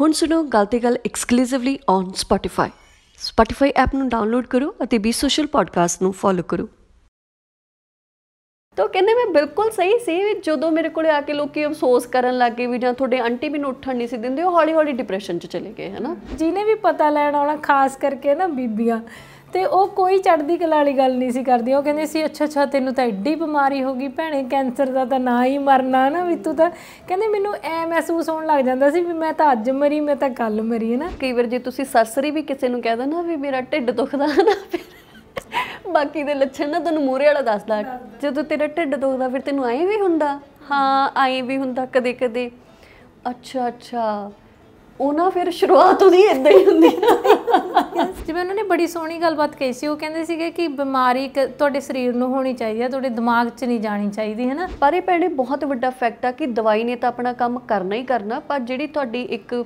ਹੁਣ ਸੁਣੋ ਗੱਲ ਤੇ ਗੱਲ exclusively on Spotify Spotify app ਨੂੰ ਡਾਊਨਲੋਡ ਕਰੋ ਅਤੇ ਬੀ ਸੋਸ਼ਲ ਪੋਡਕਾਸਟ ਨੂੰ ਫੋਲੋ ਕਰੋ ਤਾਂ ਕਹਿੰਦੇ ਮੈਂ ਬਿਲਕੁਲ ਸਹੀ ਸੀ ਵੀ ਜਦੋਂ ਮੇਰੇ ਕੋਲੇ ਆ ਕੇ ਲੋਕੀ ਅਫਸੋਸ ਕਰਨ ਲੱਗੇ ਵੀ ਜਾਂ ਤੁਹਾਡੇ ਆਂਟੀ ਮੈਨੂੰ ਉੱਠਣ ਨਹੀਂ ਸੀ ਦਿੰਦੇ ਉਹ ਹੌਲੀ ਹੌਲੀ ਡਿਪਰੈਸ਼ਨ 'ਚ ਚਲੇ ਗਏ ਹਨਾ ਜਿਹਨੇ ਵੀ ਪਤਾ ਲੈਣ ਆਉਣਾ ਖਾਸ ਕਰਕੇ ਨਾ ਬੀਬੀਆਂ ਤੇ ਉਹ ਕੋਈ ਚੜਦੀ ਕਲਾ ਵਾਲੀ ਗੱਲ ਨਹੀਂ ਸੀ ਕਰਦੀ ਉਹ ਕਹਿੰਦੇ ਸੀ ਅੱਛਾ ਅੱਛਾ ਤੈਨੂੰ ਤਾਂ ਐਡੀ ਬਿਮਾਰੀ ਹੋ ਗਈ ਭੈਣੇ ਕੈਂਸਰ ਦਾ ਤਾਂ ਨਾ ਹੀ ਮਰਨਾ ਨਾ ਵੀ ਤੂੰ ਤਾਂ ਕਹਿੰਦੇ ਮੈਨੂੰ ਐ ਮਹਿਸੂਸ ਹੋਣ ਲੱਗ ਜਾਂਦਾ ਸੀ ਵੀ ਮੈਂ ਤਾਂ ਅੱਜ ਮਰੀ ਮੈਂ ਤਾਂ ਕੱਲ ਮਰੀ ਹੈ ਨਾ ਕਈ ਵਾਰ ਜੇ ਤੁਸੀਂ ਸਰਸਰੀ ਵੀ ਕਿਸੇ ਨੂੰ ਕਹਿ ਨਾ ਵੀ ਮੇਰਾ ਢਿੱਡ ਦੁਖਦਾ ਨਾ ਫਿਰ ਬਾਕੀ ਦੇ ਲੱਛਣ ਨਾ ਤੈਨੂੰ ਮੂਰੇ ਵਾਲਾ ਦੱਸਦਾ ਜਦੋਂ ਤੇਰਾ ਢਿੱਡ ਦੁਖਦਾ ਫਿਰ ਤੈਨੂੰ ਐ ਵੀ ਹੁੰਦਾ ਹਾਂ ਐ ਵੀ ਹੁੰਦਾ ਕਦੇ ਕਦੇ ਅੱਛਾ ਅੱਛਾ ਉਹ ਨਾ ਫਿਰ ਸ਼ੁਰੂਆਤ ਉਹਦੀ ਇਦਾਂ ਹੀ ਹੁੰਦੀ ਹੈ ਜਿਵੇਂ ਉਹਨਾਂ ਨੇ ਬੜੀ ਸੋਹਣੀ ਗੱਲਬਾਤ ਕਹੀ ਸੀ ਉਹ ਕਹਿੰਦੇ ਸੀਗੇ ਕਿ ਬਿਮਾਰੀ ਤੁਹਾਡੇ ਸਰੀਰ ਨੂੰ ਹੋਣੀ ਚਾਹੀਦੀ ਹੈ ਤੁਹਾਡੇ ਦਿਮਾਗ 'ਚ ਨਹੀਂ ਜਾਣੀ ਚਾਹੀਦੀ ਹੈ ਨਾ ਪਰ ਇਹ ਪੈਣੇ ਬਹੁਤ ਵੱਡਾ ਫੈਕਟ ਆ ਕਿ ਦਵਾਈ ਨੇ ਤਾਂ ਆਪਣਾ ਕੰਮ ਕਰਨਾ ਹੀ ਕਰਨਾ ਪਰ ਜਿਹੜੀ ਤੁਹਾਡੀ ਇੱਕ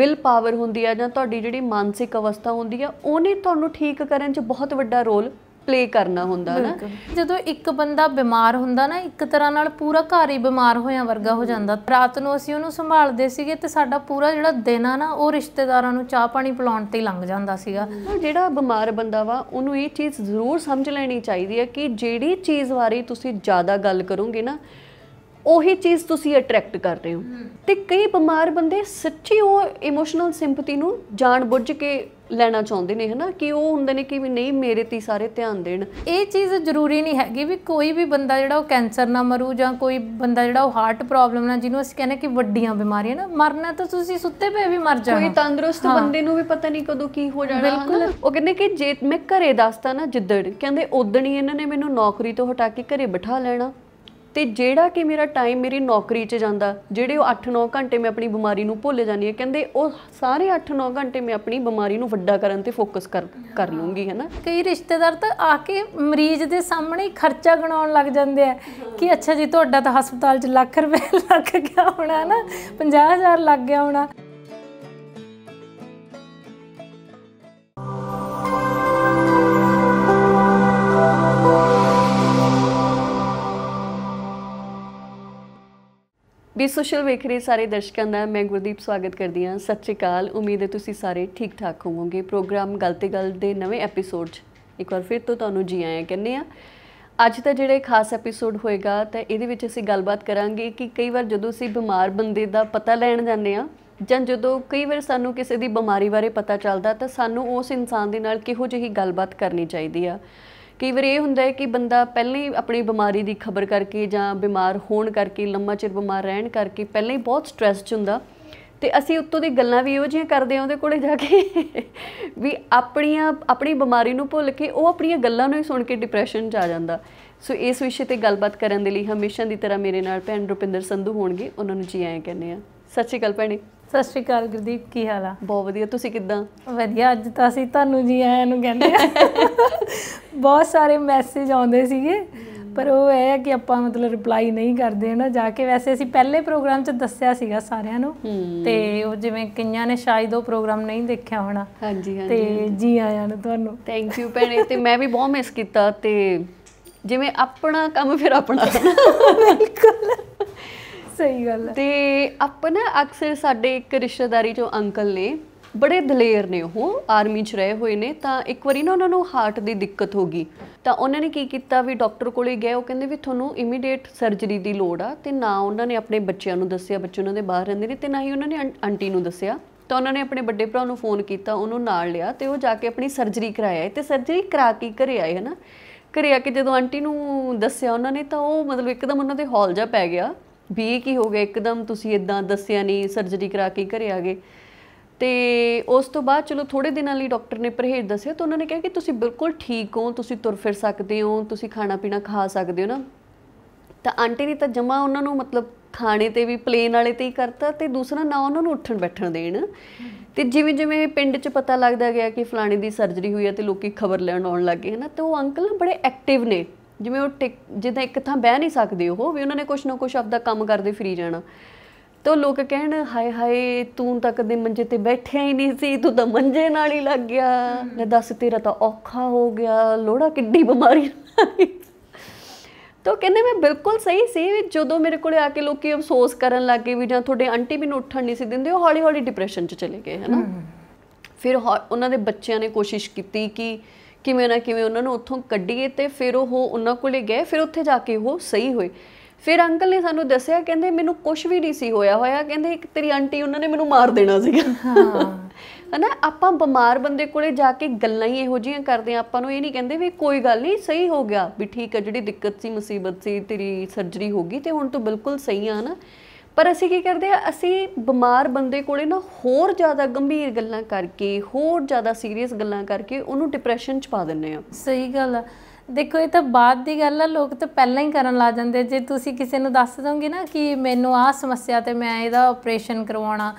ਵਿਲ ਪਾਵਰ ਹੁੰਦੀ ਆ ਜਾਂ ਤੁਹਾਡੀ ਜਿਹੜੀ ਮਾਨਸਿਕ ਅਵਸਥਾ ਹੁੰਦੀ ਆ ਉਹਨੇ ਤੁਹਾਨੂੰ ਠੀਕ ਕਰਨ 'ਚ ਬਹੁਤ ਵੱਡਾ ਰੋਲ ਪਲੇ ਕਰਨਾ ਹੁੰਦਾ ਨਾ ਜਦੋਂ ਇੱਕ ਬੰਦਾ ਬਿਮਾਰ ਹੁੰਦਾ ਨਾ ਇੱਕ ਤਰ੍ਹਾਂ ਨਾਲ ਪੂਰਾ ਘਰ ਹੀ ਬਿਮਾਰ ਹੋਇਆ ਵਰਗਾ ਹੋ ਜਾਂਦਾ ਰਾਤ ਨੂੰ ਅਸੀਂ ਉਹਨੂੰ ਸੰਭਾਲਦੇ ਸੀਗੇ ਤੇ ਸਾਡਾ ਪੂਰਾ ਜਿਹੜਾ ਦਿਨ ਆ ਨਾ ਉਹ ਰਿਸ਼ਤੇਦਾਰਾਂ ਨੂੰ ਚਾਹ ਪਾਣੀ ਪਿਲਾਉਣ ਤੇ ਲੰਘ ਜਾਂਦਾ ਸੀਗਾ ਜਿਹੜਾ ਬਿਮਾਰ ਬੰਦਾ ਵਾ ਉਹਨੂੰ ਇਹ ਚੀਜ਼ ਜ਼ਰੂਰ ਸਮਝ ਲੈਣੀ ਚਾਹੀਦੀ ਹੈ ਕਿ ਜਿਹੜੀ ਚੀਜ਼ ਬਾਰੇ ਤੁਸੀਂ ਜ਼ਿਆਦਾ ਗੱਲ ਕਰੋਗੇ ਨਾ ਉਹੀ ਚੀਜ਼ ਤੁਸੀਂ ਅਟਰੈਕਟ ਕਰ ਰਹੇ ਹੋ ਤੇ ਕਈ ਬਿਮਾਰ ਬੰਦੇ ਸੱਚੀ ਉਹ ਇਮੋਸ਼ਨਲ ਸਿੰਪਥੀ ਨੂੰ ਜਾਣ ਬੁੱਝ ਕੇ ਲੈਣਾ ਚਾਹੁੰਦੇ ਨੇ ਹਨਾ ਕਿ ਉਹ ਹੁੰਦੇ ਨੇ ਕਿ ਵੀ ਨਹੀਂ ਮੇਰੇ ਤੇ ਸਾਰੇ ਧਿਆਨ ਦੇਣ ਇਹ ਚੀਜ਼ ਜ਼ਰੂਰੀ ਨਹੀਂ ਹੈਗੀ ਵੀ ਕੋਈ ਵੀ ਬੰਦਾ ਜਿਹੜਾ ਉਹ ਕੈਂਸਰ ਨਾਲ ਮਰੂ ਜਾਂ ਕੋਈ ਬੰਦਾ ਜਿਹੜਾ ਉਹ ਹਾਰਟ ਪ੍ਰੋਬਲਮ ਨਾਲ ਜਿਹਨੂੰ ਅਸੀਂ ਕਹਿੰਦੇ ਕਿ ਵੱਡੀਆਂ ਬਿਮਾਰੀਆਂ ਨਾ ਮਰਨਾ ਤਾਂ ਤੁਸੀਂ ਸੁੱਤੇ ਪਏ ਵੀ ਮਰ ਜਾਣਾ ਕੋਈ ਤੰਦਰੁਸਤ ਬੰਦੇ ਨੂੰ ਵੀ ਪਤਾ ਨਹੀਂ ਕਦੋਂ ਕੀ ਹੋ ਜਾਣਾ ਬਿਲਕੁਲ ਉਹ ਕਹਿੰਦੇ ਕਿ ਜੇ ਮੈਂ ਘਰੇ ਦੱਸਦਾ ਨਾ ਜਿੱਦੜ ਕਹਿੰਦੇ ਉਦਣ ਹੀ ਇਹਨਾਂ ਨੇ ਮੈਨੂੰ ਨੌਕਰੀ ਤੋਂ ਹਟਾ ਕੇ ਘਰੇ ਬਿਠਾ ਲੈਣਾ ਤੇ ਜਿਹੜਾ ਕਿ ਮੇਰਾ ਟਾਈਮ ਮੇਰੀ ਨੌਕਰੀ 'ਚ ਜਾਂਦਾ ਜਿਹੜੇ ਉਹ 8-9 ਘੰਟੇ ਮੈਂ ਆਪਣੀ ਬਿਮਾਰੀ ਨੂੰ ਭੁੱਲ ਜਾਂਦੀ ਹਾਂ ਕਹਿੰਦੇ ਉਹ ਸਾਰੇ 8-9 ਘੰਟੇ ਮੈਂ ਆਪਣੀ ਬਿਮਾਰੀ ਨੂੰ ਵੱਡਾ ਕਰਨ ਤੇ ਫੋਕਸ ਕਰ ਕਰ ਲੂੰਗੀ ਹੈਨਾ ਕਈ ਰਿਸ਼ਤੇਦਾਰ ਤਾਂ ਆ ਕੇ ਮਰੀਜ਼ ਦੇ ਸਾਹਮਣੇ ਹੀ ਖਰਚਾ ਗਣਾਉਣ ਲੱਗ ਜਾਂਦੇ ਆ ਕਿ ਅੱਛਾ ਜੀ ਤੁਹਾਡਾ ਤਾਂ ਹਸਪਤਾਲ 'ਚ ਲੱਖ ਰੁਪਏ ਲੱਗ ਗਿਆ ਹੋਣਾ ਹੈਨਾ 50000 ਲੱਗ ਗਿਆ ਹੋਣਾ ਵੀ ਸੋਸ਼ਲ ਵੇਖ ਰਹੇ ਸਾਰੇ ਦਰਸ਼ਕਾਂ ਦਾ ਮੈਂ ਗੁਰਦੀਪ ਸਵਾਗਤ ਕਰਦੀ ਹਾਂ ਸਤਿ ਸ਼੍ਰੀ ਅਕਾਲ ਉਮੀਦ ਹੈ ਤੁਸੀਂ ਸਾਰੇ ਠੀਕ ਠਾਕ ਹੋਵੋਗੇ ਪ੍ਰੋਗਰਾਮ ਗੱਲ ਤੇ ਗੱਲ ਦੇ ਨਵੇਂ ਐਪੀਸੋਡ 'ਚ ਇੱਕ ਵਾਰ ਫਿਰ ਤੋਂ ਤੁਹਾਨੂੰ ਜੀ ਆਇਆਂ ਕਹਿੰਦੇ ਆ ਅੱਜ ਦਾ ਜਿਹੜਾ ਖਾਸ ਐਪੀਸੋਡ ਹੋਏਗਾ ਤਾਂ ਇਹਦੇ ਵਿੱਚ ਅਸੀਂ ਗੱਲਬਾਤ ਕਰਾਂਗੇ ਕਿ ਕਈ ਵਾਰ ਜਦੋਂ ਅਸੀਂ ਬਿਮਾਰ ਬੰਦੇ ਦਾ ਪਤਾ ਲੈਣ ਜਾਂਦੇ ਆ ਜਾਂ ਜਦੋਂ ਕਈ ਵਾਰ ਸਾਨੂੰ ਕਿਸੇ ਦੀ ਬਿਮਾਰੀ ਬਾਰੇ ਪਤਾ ਚੱਲਦਾ ਤਾਂ ਸਾਨੂੰ ਉਸ ਇਨਸਾਨ ਦੇ ਨਾਲ ਕਿਹੋ ਜਿਹੀ ਗੱਲਬਾਤ ਕਰਨੀ ਚਾਹੀਦੀ ਆ ਕਈ ਵਾਰ ਇਹ ਹੁੰਦਾ ਹੈ ਕਿ ਬੰਦਾ ਪਹਿਲਾਂ ਹੀ ਆਪਣੀ ਬਿਮਾਰੀ ਦੀ ਖਬਰ ਕਰਕੇ ਜਾਂ ਬਿਮਾਰ ਹੋਣ ਕਰਕੇ ਲੰਮਾ ਚਿਰ ਬਿਮਾਰ ਰਹਿਣ ਕਰਕੇ ਪਹਿਲਾਂ ਹੀ ਬਹੁਤ ਸਟ੍ਰੈਸ 'ਚ ਹੁੰਦਾ ਤੇ ਅਸੀਂ ਉੱਤੋਂ ਦੀ ਗੱਲਾਂ ਵੀ ਇਹੋ ਜਿਹੀਆਂ ਕਰਦੇ ਆਉਂਦੇ ਕੋਲੇ ਜਾ ਕੇ ਵੀ ਆਪਣੀਆਂ ਆਪਣੀ ਬਿਮਾਰੀ ਨੂੰ ਭੁੱਲ ਕੇ ਉਹ ਆਪਣੀਆਂ ਗੱਲਾਂ ਨੂੰ ਹੀ ਸੁਣ ਕੇ ਡਿਪਰੈਸ਼ਨ 'ਚ ਆ ਜਾਂਦਾ ਸੋ ਇਸ ਵਿਸ਼ੇ ਤੇ ਗੱਲਬਾਤ ਕਰਨ ਦੇ ਲਈ ਹਮੇਸ਼ਾ ਦੀ ਤਰ੍ਹਾਂ ਮੇਰੇ ਨਾਲ ਭੈਣ ਰੁਪਿੰਦਰ ਸੰਧੂ ਹੋਣਗੇ ਉਹਨਾਂ ਨੂੰ ਜੀ ਆਏ ਕਹਿੰਦੇ ਆ ਸੱਚੀ ਗੱਲ ਭੈਣੇ ਸਤਿ ਸ਼੍ਰੀ ਅਕਾਲ ਗੁਰਦੀਪ ਕੀ ਹਾਲ ਆ ਬਹੁਤ ਵਧੀਆ ਤੁਸੀਂ ਕਿੱਦਾਂ ਵਧੀਆ ਅੱਜ ਤਾਂ ਅਸੀਂ ਤੁਹਾਨੂੰ ਜੀ ਆਇਆਂ ਨੂੰ ਕਹਿੰਦੇ ਆ ਬਹੁਤ ਸਾਰੇ ਮੈਸੇਜ ਆਉਂਦੇ ਸੀਗੇ ਪਰ ਉਹ ਇਹ ਹੈ ਕਿ ਆਪਾਂ ਮਤਲਬ ਰਿਪਲਾਈ ਨਹੀਂ ਕਰਦੇ ਹਨਾ ਜਾ ਕੇ ਵੈਸੇ ਅਸੀਂ ਪਹਿਲੇ ਪ੍ਰੋਗਰਾਮ 'ਚ ਦੱਸਿਆ ਸੀਗਾ ਸਾਰਿਆਂ ਨੂੰ ਤੇ ਉਹ ਜਿਵੇਂ ਕਈਆਂ ਨੇ ਸ਼ਾਇਦ ਉਹ ਪ੍ਰੋਗਰਾਮ ਨਹੀਂ ਦੇਖਿਆ ਹੋਣਾ ਹਾਂਜੀ ਹਾਂਜੀ ਤੇ ਜੀ ਆਇਆਂ ਨੂੰ ਤੁਹਾਨੂੰ ਥੈਂਕ ਯੂ ਭੈਣੇ ਤੇ ਮੈਂ ਵੀ ਬਹੁਤ ਮਿਸ ਕੀਤਾ ਤੇ ਜਿਵੇਂ ਆਪਣਾ ਕੰਮ ਫਿਰ ਆਪਣਾ ਬਿਲਕੁਲ ਸਹੀ ਗੱਲ ਹੈ ਤੇ ਆਪਣਾ ਅਕਸਰ ਸਾਡੇ ਇੱਕ ਰਿਸ਼ਤੇਦਾਰੀ ਚੋਂ ਅੰਕਲ ਨੇ ਬੜੇ ਦਲੇਰ ਨੇ ਉਹ ਆਰਮੀ 'ਚ ਰਹੇ ਹੋਏ ਨੇ ਤਾਂ ਇੱਕ ਵਾਰੀ ਨਾ ਉਹਨਾਂ ਨੂੰ ਹਾਰਟ ਦੀ ਦਿੱਕਤ ਹੋ ਗਈ ਤਾਂ ਉਹਨਾਂ ਨੇ ਕੀ ਕੀਤਾ ਵੀ ਡਾਕਟਰ ਕੋਲੇ ਗਏ ਉਹ ਕਹਿੰਦੇ ਵੀ ਤੁਹਾਨੂੰ ਇਮੀਡੀਏਟ ਸਰਜਰੀ ਦੀ ਲੋੜ ਆ ਤੇ ਨਾ ਉਹਨਾਂ ਨੇ ਆਪਣੇ ਬੱਚਿਆਂ ਨੂੰ ਦੱਸਿਆ ਬੱਚੇ ਉਹਨਾਂ ਦੇ ਬਾਹਰ ਰਹਿੰਦੇ ਨੇ ਤੇ ਨਾ ਹੀ ਉਹਨਾਂ ਨੇ ਆਂਟੀ ਨੂੰ ਦੱਸਿਆ ਤਾਂ ਉਹਨਾਂ ਨੇ ਆਪਣੇ ਵੱਡੇ ਭਰਾ ਨੂੰ ਫੋਨ ਕੀਤਾ ਉਹਨੂੰ ਨਾਲ ਲਿਆ ਤੇ ਉਹ ਜਾ ਕੇ ਆਪਣੀ ਸਰਜਰੀ ਕਰਾਇਆ ਤੇ ਸਰਜਰੀ ਕਰਾ ਕੇ ਘਰੇ ਆਏ ਹਨਾ ਘਰੇ ਆ ਕੇ ਜਦੋਂ ਆਂਟੀ ਨੂੰ ਦੱਸਿਆ ਉਹਨਾਂ ਨੇ ਤਾਂ ਉਹ ਮਤਲਬ ਇੱਕਦਮ ਉਹਨਾਂ ਦੇ ਹੌਲ ਜਾ ਪੈ ਗਿਆ ਵੀ ਕੀ ਹੋ ਗਿਆ ਇੱਕਦਮ ਤੁਸੀਂ ਇਦਾਂ ਦੱਸਿਆ ਨਹੀਂ ਸਰਜਰੀ ਕਰਾ ਕੇ ਘਰੇ ਆ ਗਏ ਤੇ ਉਸ ਤੋਂ ਬਾਅਦ ਚਲੋ ਥੋੜੇ ਦਿਨਾਂ ਲਈ ਡਾਕਟਰ ਨੇ ਪਰਹੇਜ਼ ਦੱਸਿਆ ਤਾਂ ਉਹਨਾਂ ਨੇ ਕਿਹਾ ਕਿ ਤੁਸੀਂ ਬਿਲਕੁਲ ਠੀਕ ਹੋ ਤੁਸੀਂ ਤੁਰ ਫਿਰ ਸਕਦੇ ਹੋ ਤੁਸੀਂ ਖਾਣਾ ਪੀਣਾ ਖਾ ਸਕਦੇ ਹੋ ਨਾ ਤਾਂ ਆਂਟੀ ਨੇ ਤਾਂ ਜਮਾ ਉਹਨਾਂ ਨੂੰ ਮਤਲਬ ਖਾਣੇ ਤੇ ਵੀ ਪਲੇਨ ਵਾਲੇ ਤੇ ਹੀ ਕਰਤਾ ਤੇ ਦੂਸਰਾ ਨਾ ਉਹਨਾਂ ਨੂੰ ਉੱਠਣ ਬੈਠਣ ਦੇਣ ਤੇ ਜਿਵੇਂ ਜਿਵੇਂ ਪਿੰਡ 'ਚ ਪਤਾ ਲੱਗਦਾ ਗਿਆ ਕਿ ਫਲਾਣੇ ਦੀ ਸਰਜਰੀ ਹੋਈ ਹੈ ਤੇ ਲੋਕੀ ਖਬਰ ਲੈਣ ਆਉਣ ਲੱਗੇ ਹਨਾ ਤੇ ਉਹ ਅੰਕਲ ਬੜੇ ਐਕਟਿਵ ਨੇ ਜਿਵੇਂ ਉਹ ਟਿਕ ਜਿੱਦਾਂ ਇੱਕ ਥਾਂ ਬਹਿ ਨਹੀਂ ਸਕਦੇ ਉਹ ਵੀ ਉਹਨਾਂ ਨੇ ਕੁਛ ਨਾ ਕੁਛ ਆਪਦਾ ਕੰਮ ਕਰਦੇ ਫਰੀ ਜਾਣਾ ਤੋ ਲੋਕ ਕਹਿਣ ਹਾਏ ਹਾਏ ਤੂੰ ਤਾਂ ਕਦੇ ਮੰਜੇ ਤੇ ਬੈਠਿਆ ਹੀ ਨਹੀਂ ਸੀ ਤੂੰ ਤਾਂ ਮੰਜੇ ਨਾਲ ਹੀ ਲੱਗ ਗਿਆ ਲੈ ਦੱਸ ਤੇਰਾ ਤਾਂ ਔਖਾ ਹੋ ਗਿਆ ਲੋੜਾ ਕਿੱਡੀ ਬਿਮਾਰੀ ਤੋ ਕਹਿੰਦੇ ਮੈਂ ਬਿਲਕੁਲ ਸਹੀ ਸੀ ਜਦੋਂ ਮੇਰੇ ਕੋਲੇ ਆ ਕੇ ਲੋਕੀ ਅਫਸੋਸ ਕਰਨ ਲੱਗੇ ਵੀ ਜਾਂ ਤੁਹਾਡੇ ਆਂਟੀ ਮੈਨੂੰ ਉੱਠਣ ਨਹੀਂ ਸੀ ਦਿੰਦੇ ਉਹ ਹੌਲੀ ਹੌਲੀ ਡਿਪਰੈਸ਼ਨ 'ਚ ਚਲੇ ਗਏ ਹਨਾ ਫਿਰ ਉਹਨਾਂ ਦੇ ਬੱਚਿਆਂ ਨੇ ਕੋਸ਼ਿਸ਼ ਕੀਤੀ ਕਿ ਕਿਵੇਂ ਨਾ ਕਿਵੇਂ ਉਹਨਾਂ ਨੂੰ ਉੱਥੋਂ ਕੱਢੀਏ ਤੇ ਫਿਰ ਉਹ ਉਹਨਾਂ ਕੋਲੇ ਗਏ ਫਿਰ ਉੱਥੇ ਜਾ ਕੇ ਉਹ ਸਹੀ ਹੋਏ ਫਿਰ ਅੰਕਲ ਨੇ ਸਾਨੂੰ ਦੱਸਿਆ ਕਹਿੰਦੇ ਮੈਨੂੰ ਕੁਝ ਵੀ ਨਹੀਂ ਸੀ ਹੋਇਆ ਹੋਇਆ ਕਹਿੰਦੇ ਇੱਕ ਤੇਰੀ ਆਂਟੀ ਉਹਨਾਂ ਨੇ ਮੈਨੂੰ ਮਾਰ ਦੇਣਾ ਸੀਗਾ ਹਾਂ ਹਨਾ ਆਪਾਂ ਬਿਮਾਰ ਬੰਦੇ ਕੋਲੇ ਜਾ ਕੇ ਗੱਲਾਂ ਹੀ ਇਹੋ ਜੀਆਂ ਕਰਦੇ ਆ ਆਪਾਂ ਨੂੰ ਇਹ ਨਹੀਂ ਕਹਿੰਦੇ ਵੀ ਕੋਈ ਗੱਲ ਨਹੀਂ ਸਹੀ ਹੋ ਗਿਆ ਵੀ ਠੀਕ ਆ ਜਿਹੜੀ ਦਿੱਕਤ ਸੀ ਮੁਸੀਬਤ ਸੀ ਤੇਰੀ ਸਰਜਰੀ ਹੋ ਗਈ ਤੇ ਹੁਣ ਤੂੰ ਬਿਲਕੁਲ ਸਹੀ ਆ ਹਨਾ ਪਰ ਅਸੀਂ ਕੀ ਕਰਦੇ ਆ ਅਸੀਂ ਬਿਮਾਰ ਬੰਦੇ ਕੋਲੇ ਨਾ ਹੋਰ ਜ਼ਿਆਦਾ ਗੰਭੀਰ ਗੱਲਾਂ ਕਰਕੇ ਹੋਰ ਜ਼ਿਆਦਾ ਸੀਰੀਅਸ ਗੱਲਾਂ ਕਰਕੇ ਉਹਨੂੰ ਡਿਪਰੈਸ਼ਨ 'ਚ ਪਾ ਦਿੰਨੇ ਆ ਸਹੀ ਗੱਲ ਆ ਦੇਖੋ ਇਹ ਤਾਂ ਬਾਅਦ ਦੀ ਗੱਲ ਆ ਲੋਕ ਤਾਂ ਪਹਿਲਾਂ ਹੀ ਕਰਨ ਲਾ ਜਾਂਦੇ ਜੇ ਤੁਸੀਂ ਕਿਸੇ ਨੂੰ ਦੱਸ ਦੋਗੇ ਨਾ ਕਿ ਮੈਨੂੰ ਆਹ ਸਮੱਸਿਆ ਤੇ ਮੈਂ ਇਹਦਾ ਆਪਰੇਸ਼ਨ ਕਰਵਾਉਣਾ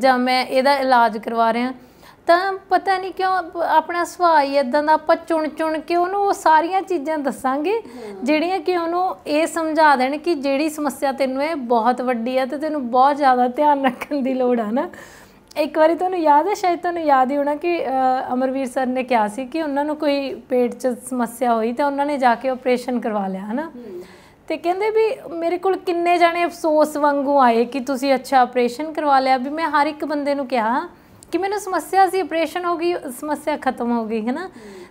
ਜਾਂ ਮੈਂ ਇਹਦਾ ਇਲਾਜ ਕਰਵਾ ਰਿਹਾ ਤਾਂ ਪਤਾ ਨਹੀਂ ਕਿਉਂ ਆਪਣਾ ਸੁਭਾਅ ਹੀ ਇਦਾਂ ਦਾ ਆਪਾਂ ਚੁਣ ਚੁਣ ਕੇ ਉਹਨੂੰ ਉਹ ਸਾਰੀਆਂ ਚੀਜ਼ਾਂ ਦੱਸਾਂਗੇ ਜਿਹੜੀਆਂ ਕਿ ਉਹਨੂੰ ਇਹ ਸਮਝਾ ਦੇਣ ਕਿ ਜਿਹੜੀ ਸਮੱਸਿਆ ਤੈਨੂੰ ਹੈ ਬਹੁਤ ਵੱਡੀ ਆ ਤੇ ਤੈਨੂੰ ਬਹੁਤ ਜ਼ਿਆਦਾ ਧਿਆਨ ਰੱਖਣ ਦੀ ਲੋੜ ਆ ਨਾ ਇੱਕ ਵਾਰੀ ਤੁਹਾਨੂੰ ਯਾਦ ਹੈ ਸ਼ਾਇਦ ਤੁਹਾਨੂੰ ਯਾਦ ਹੀ ਹੋਣਾ ਕਿ ਅਮਰਵੀਰ ਸਰ ਨੇ ਕਿਹਾ ਸੀ ਕਿ ਉਹਨਾਂ ਨੂੰ ਕੋਈ ਪੇਟ 'ਚ ਸਮੱਸਿਆ ਹੋਈ ਤੇ ਉਹਨਾਂ ਨੇ ਜਾ ਕੇ ਆਪਰੇਸ਼ਨ ਕਰਵਾ ਲਿਆ ਹਨਾ ਤੇ ਕਹਿੰਦੇ ਵੀ ਮੇਰੇ ਕੋਲ ਕਿੰਨੇ ਜਾਣੇ ਅਫਸੋਸ ਵਾਂਗੂ ਆਏ ਕਿ ਤੁਸੀਂ ਅੱਛਾ ਆਪਰੇਸ਼ਨ ਕਰਵਾ ਲਿਆ ਵੀ ਮੈਂ ਹਰ ਇੱਕ ਬੰਦੇ ਨੂੰ ਕਿਹਾ ਕਿ ਮੈਨੂੰ ਸਮੱਸਿਆ ਸੀ ਆਪਰੇਸ਼ਨ ਹੋ ਗਈ ਸਮੱਸਿਆ ਖਤਮ ਹੋ ਗਈ ਹੈ ਨਾ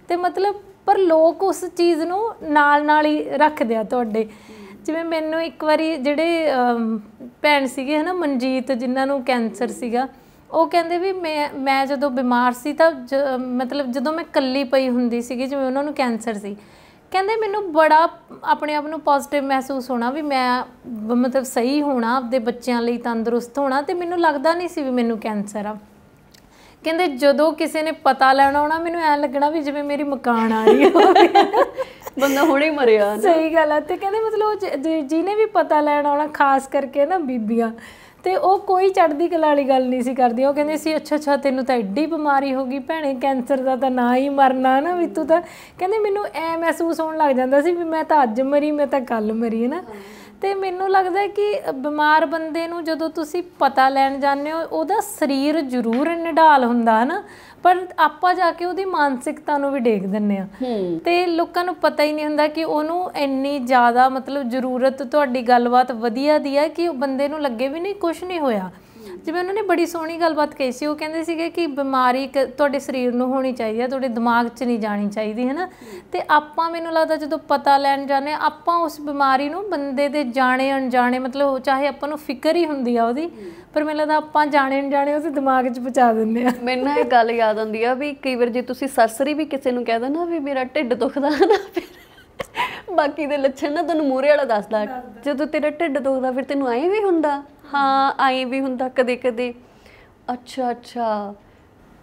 ਤੇ ਮਤਲਬ ਪਰ ਲੋਕ ਉਸ ਚੀਜ਼ ਨੂੰ ਨਾਲ ਨਾਲ ਹੀ ਰੱਖਦੇ ਆ ਤੁਹਾਡੇ ਜਿਵੇਂ ਮੈਨੂੰ ਇੱਕ ਵਾਰੀ ਜਿਹੜੇ ਭੈਣ ਸੀਗੇ ਹੈਨਾ ਮਨਜੀਤ ਜਿਨ੍ਹਾਂ ਨੂੰ ਕੈਂਸਰ ਸੀਗਾ ਉਹ ਕਹਿੰਦੇ ਵੀ ਮੈਂ ਮੈਂ ਜਦੋਂ ਬਿਮਾਰ ਸੀ ਤਾਂ ਮਤਲਬ ਜਦੋਂ ਮੈਂ ਕੱਲੀ ਪਈ ਹੁੰਦੀ ਸੀਗੀ ਜਿਵੇਂ ਉਹਨਾਂ ਨੂੰ ਕੈਂਸਰ ਸੀ ਕਹਿੰਦੇ ਮੈਨੂੰ ਬੜਾ ਆਪਣੇ ਆਪ ਨੂੰ ਪੋਜ਼ਿਟਿਵ ਮਹਿਸੂਸ ਹੋਣਾ ਵੀ ਮੈਂ ਮਤਲਬ ਸਹੀ ਹੋਣਾ ਆਪਣੇ ਬੱਚਿਆਂ ਲਈ ਤੰਦਰੁਸਤ ਹੋਣਾ ਤੇ ਮੈਨੂੰ ਲੱਗਦਾ ਨਹੀਂ ਸੀ ਵੀ ਮੈਨੂੰ ਕੈਂਸਰ ਆ ਕਹਿੰਦੇ ਜਦੋਂ ਕਿਸੇ ਨੇ ਪਤਾ ਲੈਣਾ ਹੋਣਾ ਮੈਨੂੰ ਐ ਲੱਗਣਾ ਵੀ ਜਿਵੇਂ ਮੇਰੀ ਮਕਾਨ ਆ ਰਹੀ ਹੋਵੇ ਬੰਦਾ ਹੁਣੇ ਮਰਿਆ ਸਹੀ ਗੱਲ ਆ ਤੇ ਕਹਿੰਦੇ ਮਤਲਬ ਜਿਹਨੇ ਵੀ ਪਤਾ ਲੈਣਾ ਹੋਣਾ ਖਾਸ ਕਰਕੇ ਨਾ ਬੀਬੀਆਂ ਤੇ ਉਹ ਕੋਈ ਚੜਦੀ ਕਲਾ ਵਾਲੀ ਗੱਲ ਨਹੀਂ ਸੀ ਕਰਦੀ ਉਹ ਕਹਿੰਦੇ ਸੀ ਅੱਛਾ ਅੱਛਾ ਤੈਨੂੰ ਤਾਂ ਐਡੀ ਬਿਮਾਰੀ ਹੋ ਗਈ ਭੈਣੇ ਕੈਂਸਰ ਦਾ ਤਾਂ ਨਾ ਹੀ ਮਰਨਾ ਨਾ ਵੀ ਤੂੰ ਤਾਂ ਕਹਿੰਦੇ ਮੈਨੂੰ ਐ ਮਹਿਸੂਸ ਹੋਣ ਲੱਗ ਜਾਂਦਾ ਸੀ ਵੀ ਮੈਂ ਤਾਂ ਅੱਜ ਮਰੀ ਮੈਂ ਤਾਂ ਕੱਲ ਮਰੀ ਹੈ ਨਾ ਤੇ ਮੈਨੂੰ ਲੱਗਦਾ ਕਿ ਬਿਮਾਰ ਬੰਦੇ ਨੂੰ ਜਦੋਂ ਤੁਸੀਂ ਪਤਾ ਲੈਣ ਜਾਂਦੇ ਹੋ ਉਹਦਾ ਸਰੀਰ ਜ਼ਰੂਰ ਨਿਡਾਲ ਹੁੰਦਾ ਨਾ ਪਰ ਆਪਾਂ ਜਾ ਕੇ ਉਹਦੀ ਮਾਨਸਿਕਤਾ ਨੂੰ ਵੀ ਦੇਖ ਦਿੰਨੇ ਆ ਤੇ ਲੋਕਾਂ ਨੂੰ ਪਤਾ ਹੀ ਨਹੀਂ ਹੁੰਦਾ ਕਿ ਉਹਨੂੰ ਇੰਨੀ ਜ਼ਿਆਦਾ ਮਤਲਬ ਜ਼ਰੂਰਤ ਤੁਹਾਡੀ ਗੱਲਬਾਤ ਵਧੀਆ ਦੀ ਹੈ ਕਿ ਉਹ ਬੰਦੇ ਨੂੰ ਲੱਗੇ ਵੀ ਨਹੀਂ ਕੁਝ ਨਹੀਂ ਹੋਇਆ ਜਿਵੇਂ ਉਹਨਾਂ ਨੇ ਬੜੀ ਸੋਹਣੀ ਗੱਲਬਾਤ ਕਹੀ ਸੀ ਉਹ ਕਹਿੰਦੇ ਸੀਗੇ ਕਿ ਬਿਮਾਰੀ ਤੁਹਾਡੇ ਸਰੀਰ ਨੂੰ ਹੋਣੀ ਚਾਹੀਦੀ ਹੈ ਤੁਹਾਡੇ ਦਿਮਾਗ 'ਚ ਨਹੀਂ ਜਾਣੀ ਚਾਹੀਦੀ ਹੈ ਨਾ ਤੇ ਆਪਾਂ ਮੈਨੂੰ ਲੱਗਦਾ ਜਦੋਂ ਪਤਾ ਲੈਣ ਜਾਂਦੇ ਆਪਾਂ ਉਸ ਬਿਮਾਰੀ ਨੂੰ ਬੰਦੇ ਦੇ ਜਾਣੇ ਅਣਜਾਣੇ ਮਤਲਬ ਚਾਹੇ ਆਪਾਂ ਨੂੰ ਫਿਕਰ ਹੀ ਹੁੰਦੀ ਆ ਉਹਦੀ ਪਰ ਮੈਨੂੰ ਲੱਗਦਾ ਆਪਾਂ ਜਾਣੇ ਅਣਜਾਣੇ ਉਸ ਦਿਮਾਗ 'ਚ ਪਹੁੰਚਾ ਦਿੰਦੇ ਆ ਮੈਨੂੰ ਇਹ ਗੱਲ ਯਾਦ ਆਉਂਦੀ ਆ ਵੀ ਕਈ ਵਾਰ ਜੇ ਤੁਸੀਂ ਸਰਸਰੀ ਵੀ ਕਿਸੇ ਨੂੰ ਕਹਿ ਦੋ ਨਾ ਵੀ ਮੇਰਾ ਢਿੱਡ ਦੁਖਦਾ ਨਾ ਫਿਰ ਬਾਕੀ ਦੇ ਲੱਛਣ ਨਾ ਤੈਨੂੰ ਮੂਰੇ ਵਾਲਾ ਦੱਸਦਾ ਜਦੋਂ ਤੇਰਾ ਢਿੱਡ ਦੁਖਦਾ ਫਿਰ ਤੈਨੂੰ ਐਂ ਵੀ ਹੁੰਦਾ ਹਾਂ ਐਂ ਵੀ ਹੁੰਦਾ ਕਦੇ ਕਦੇ ਅੱਛਾ ਅੱਛਾ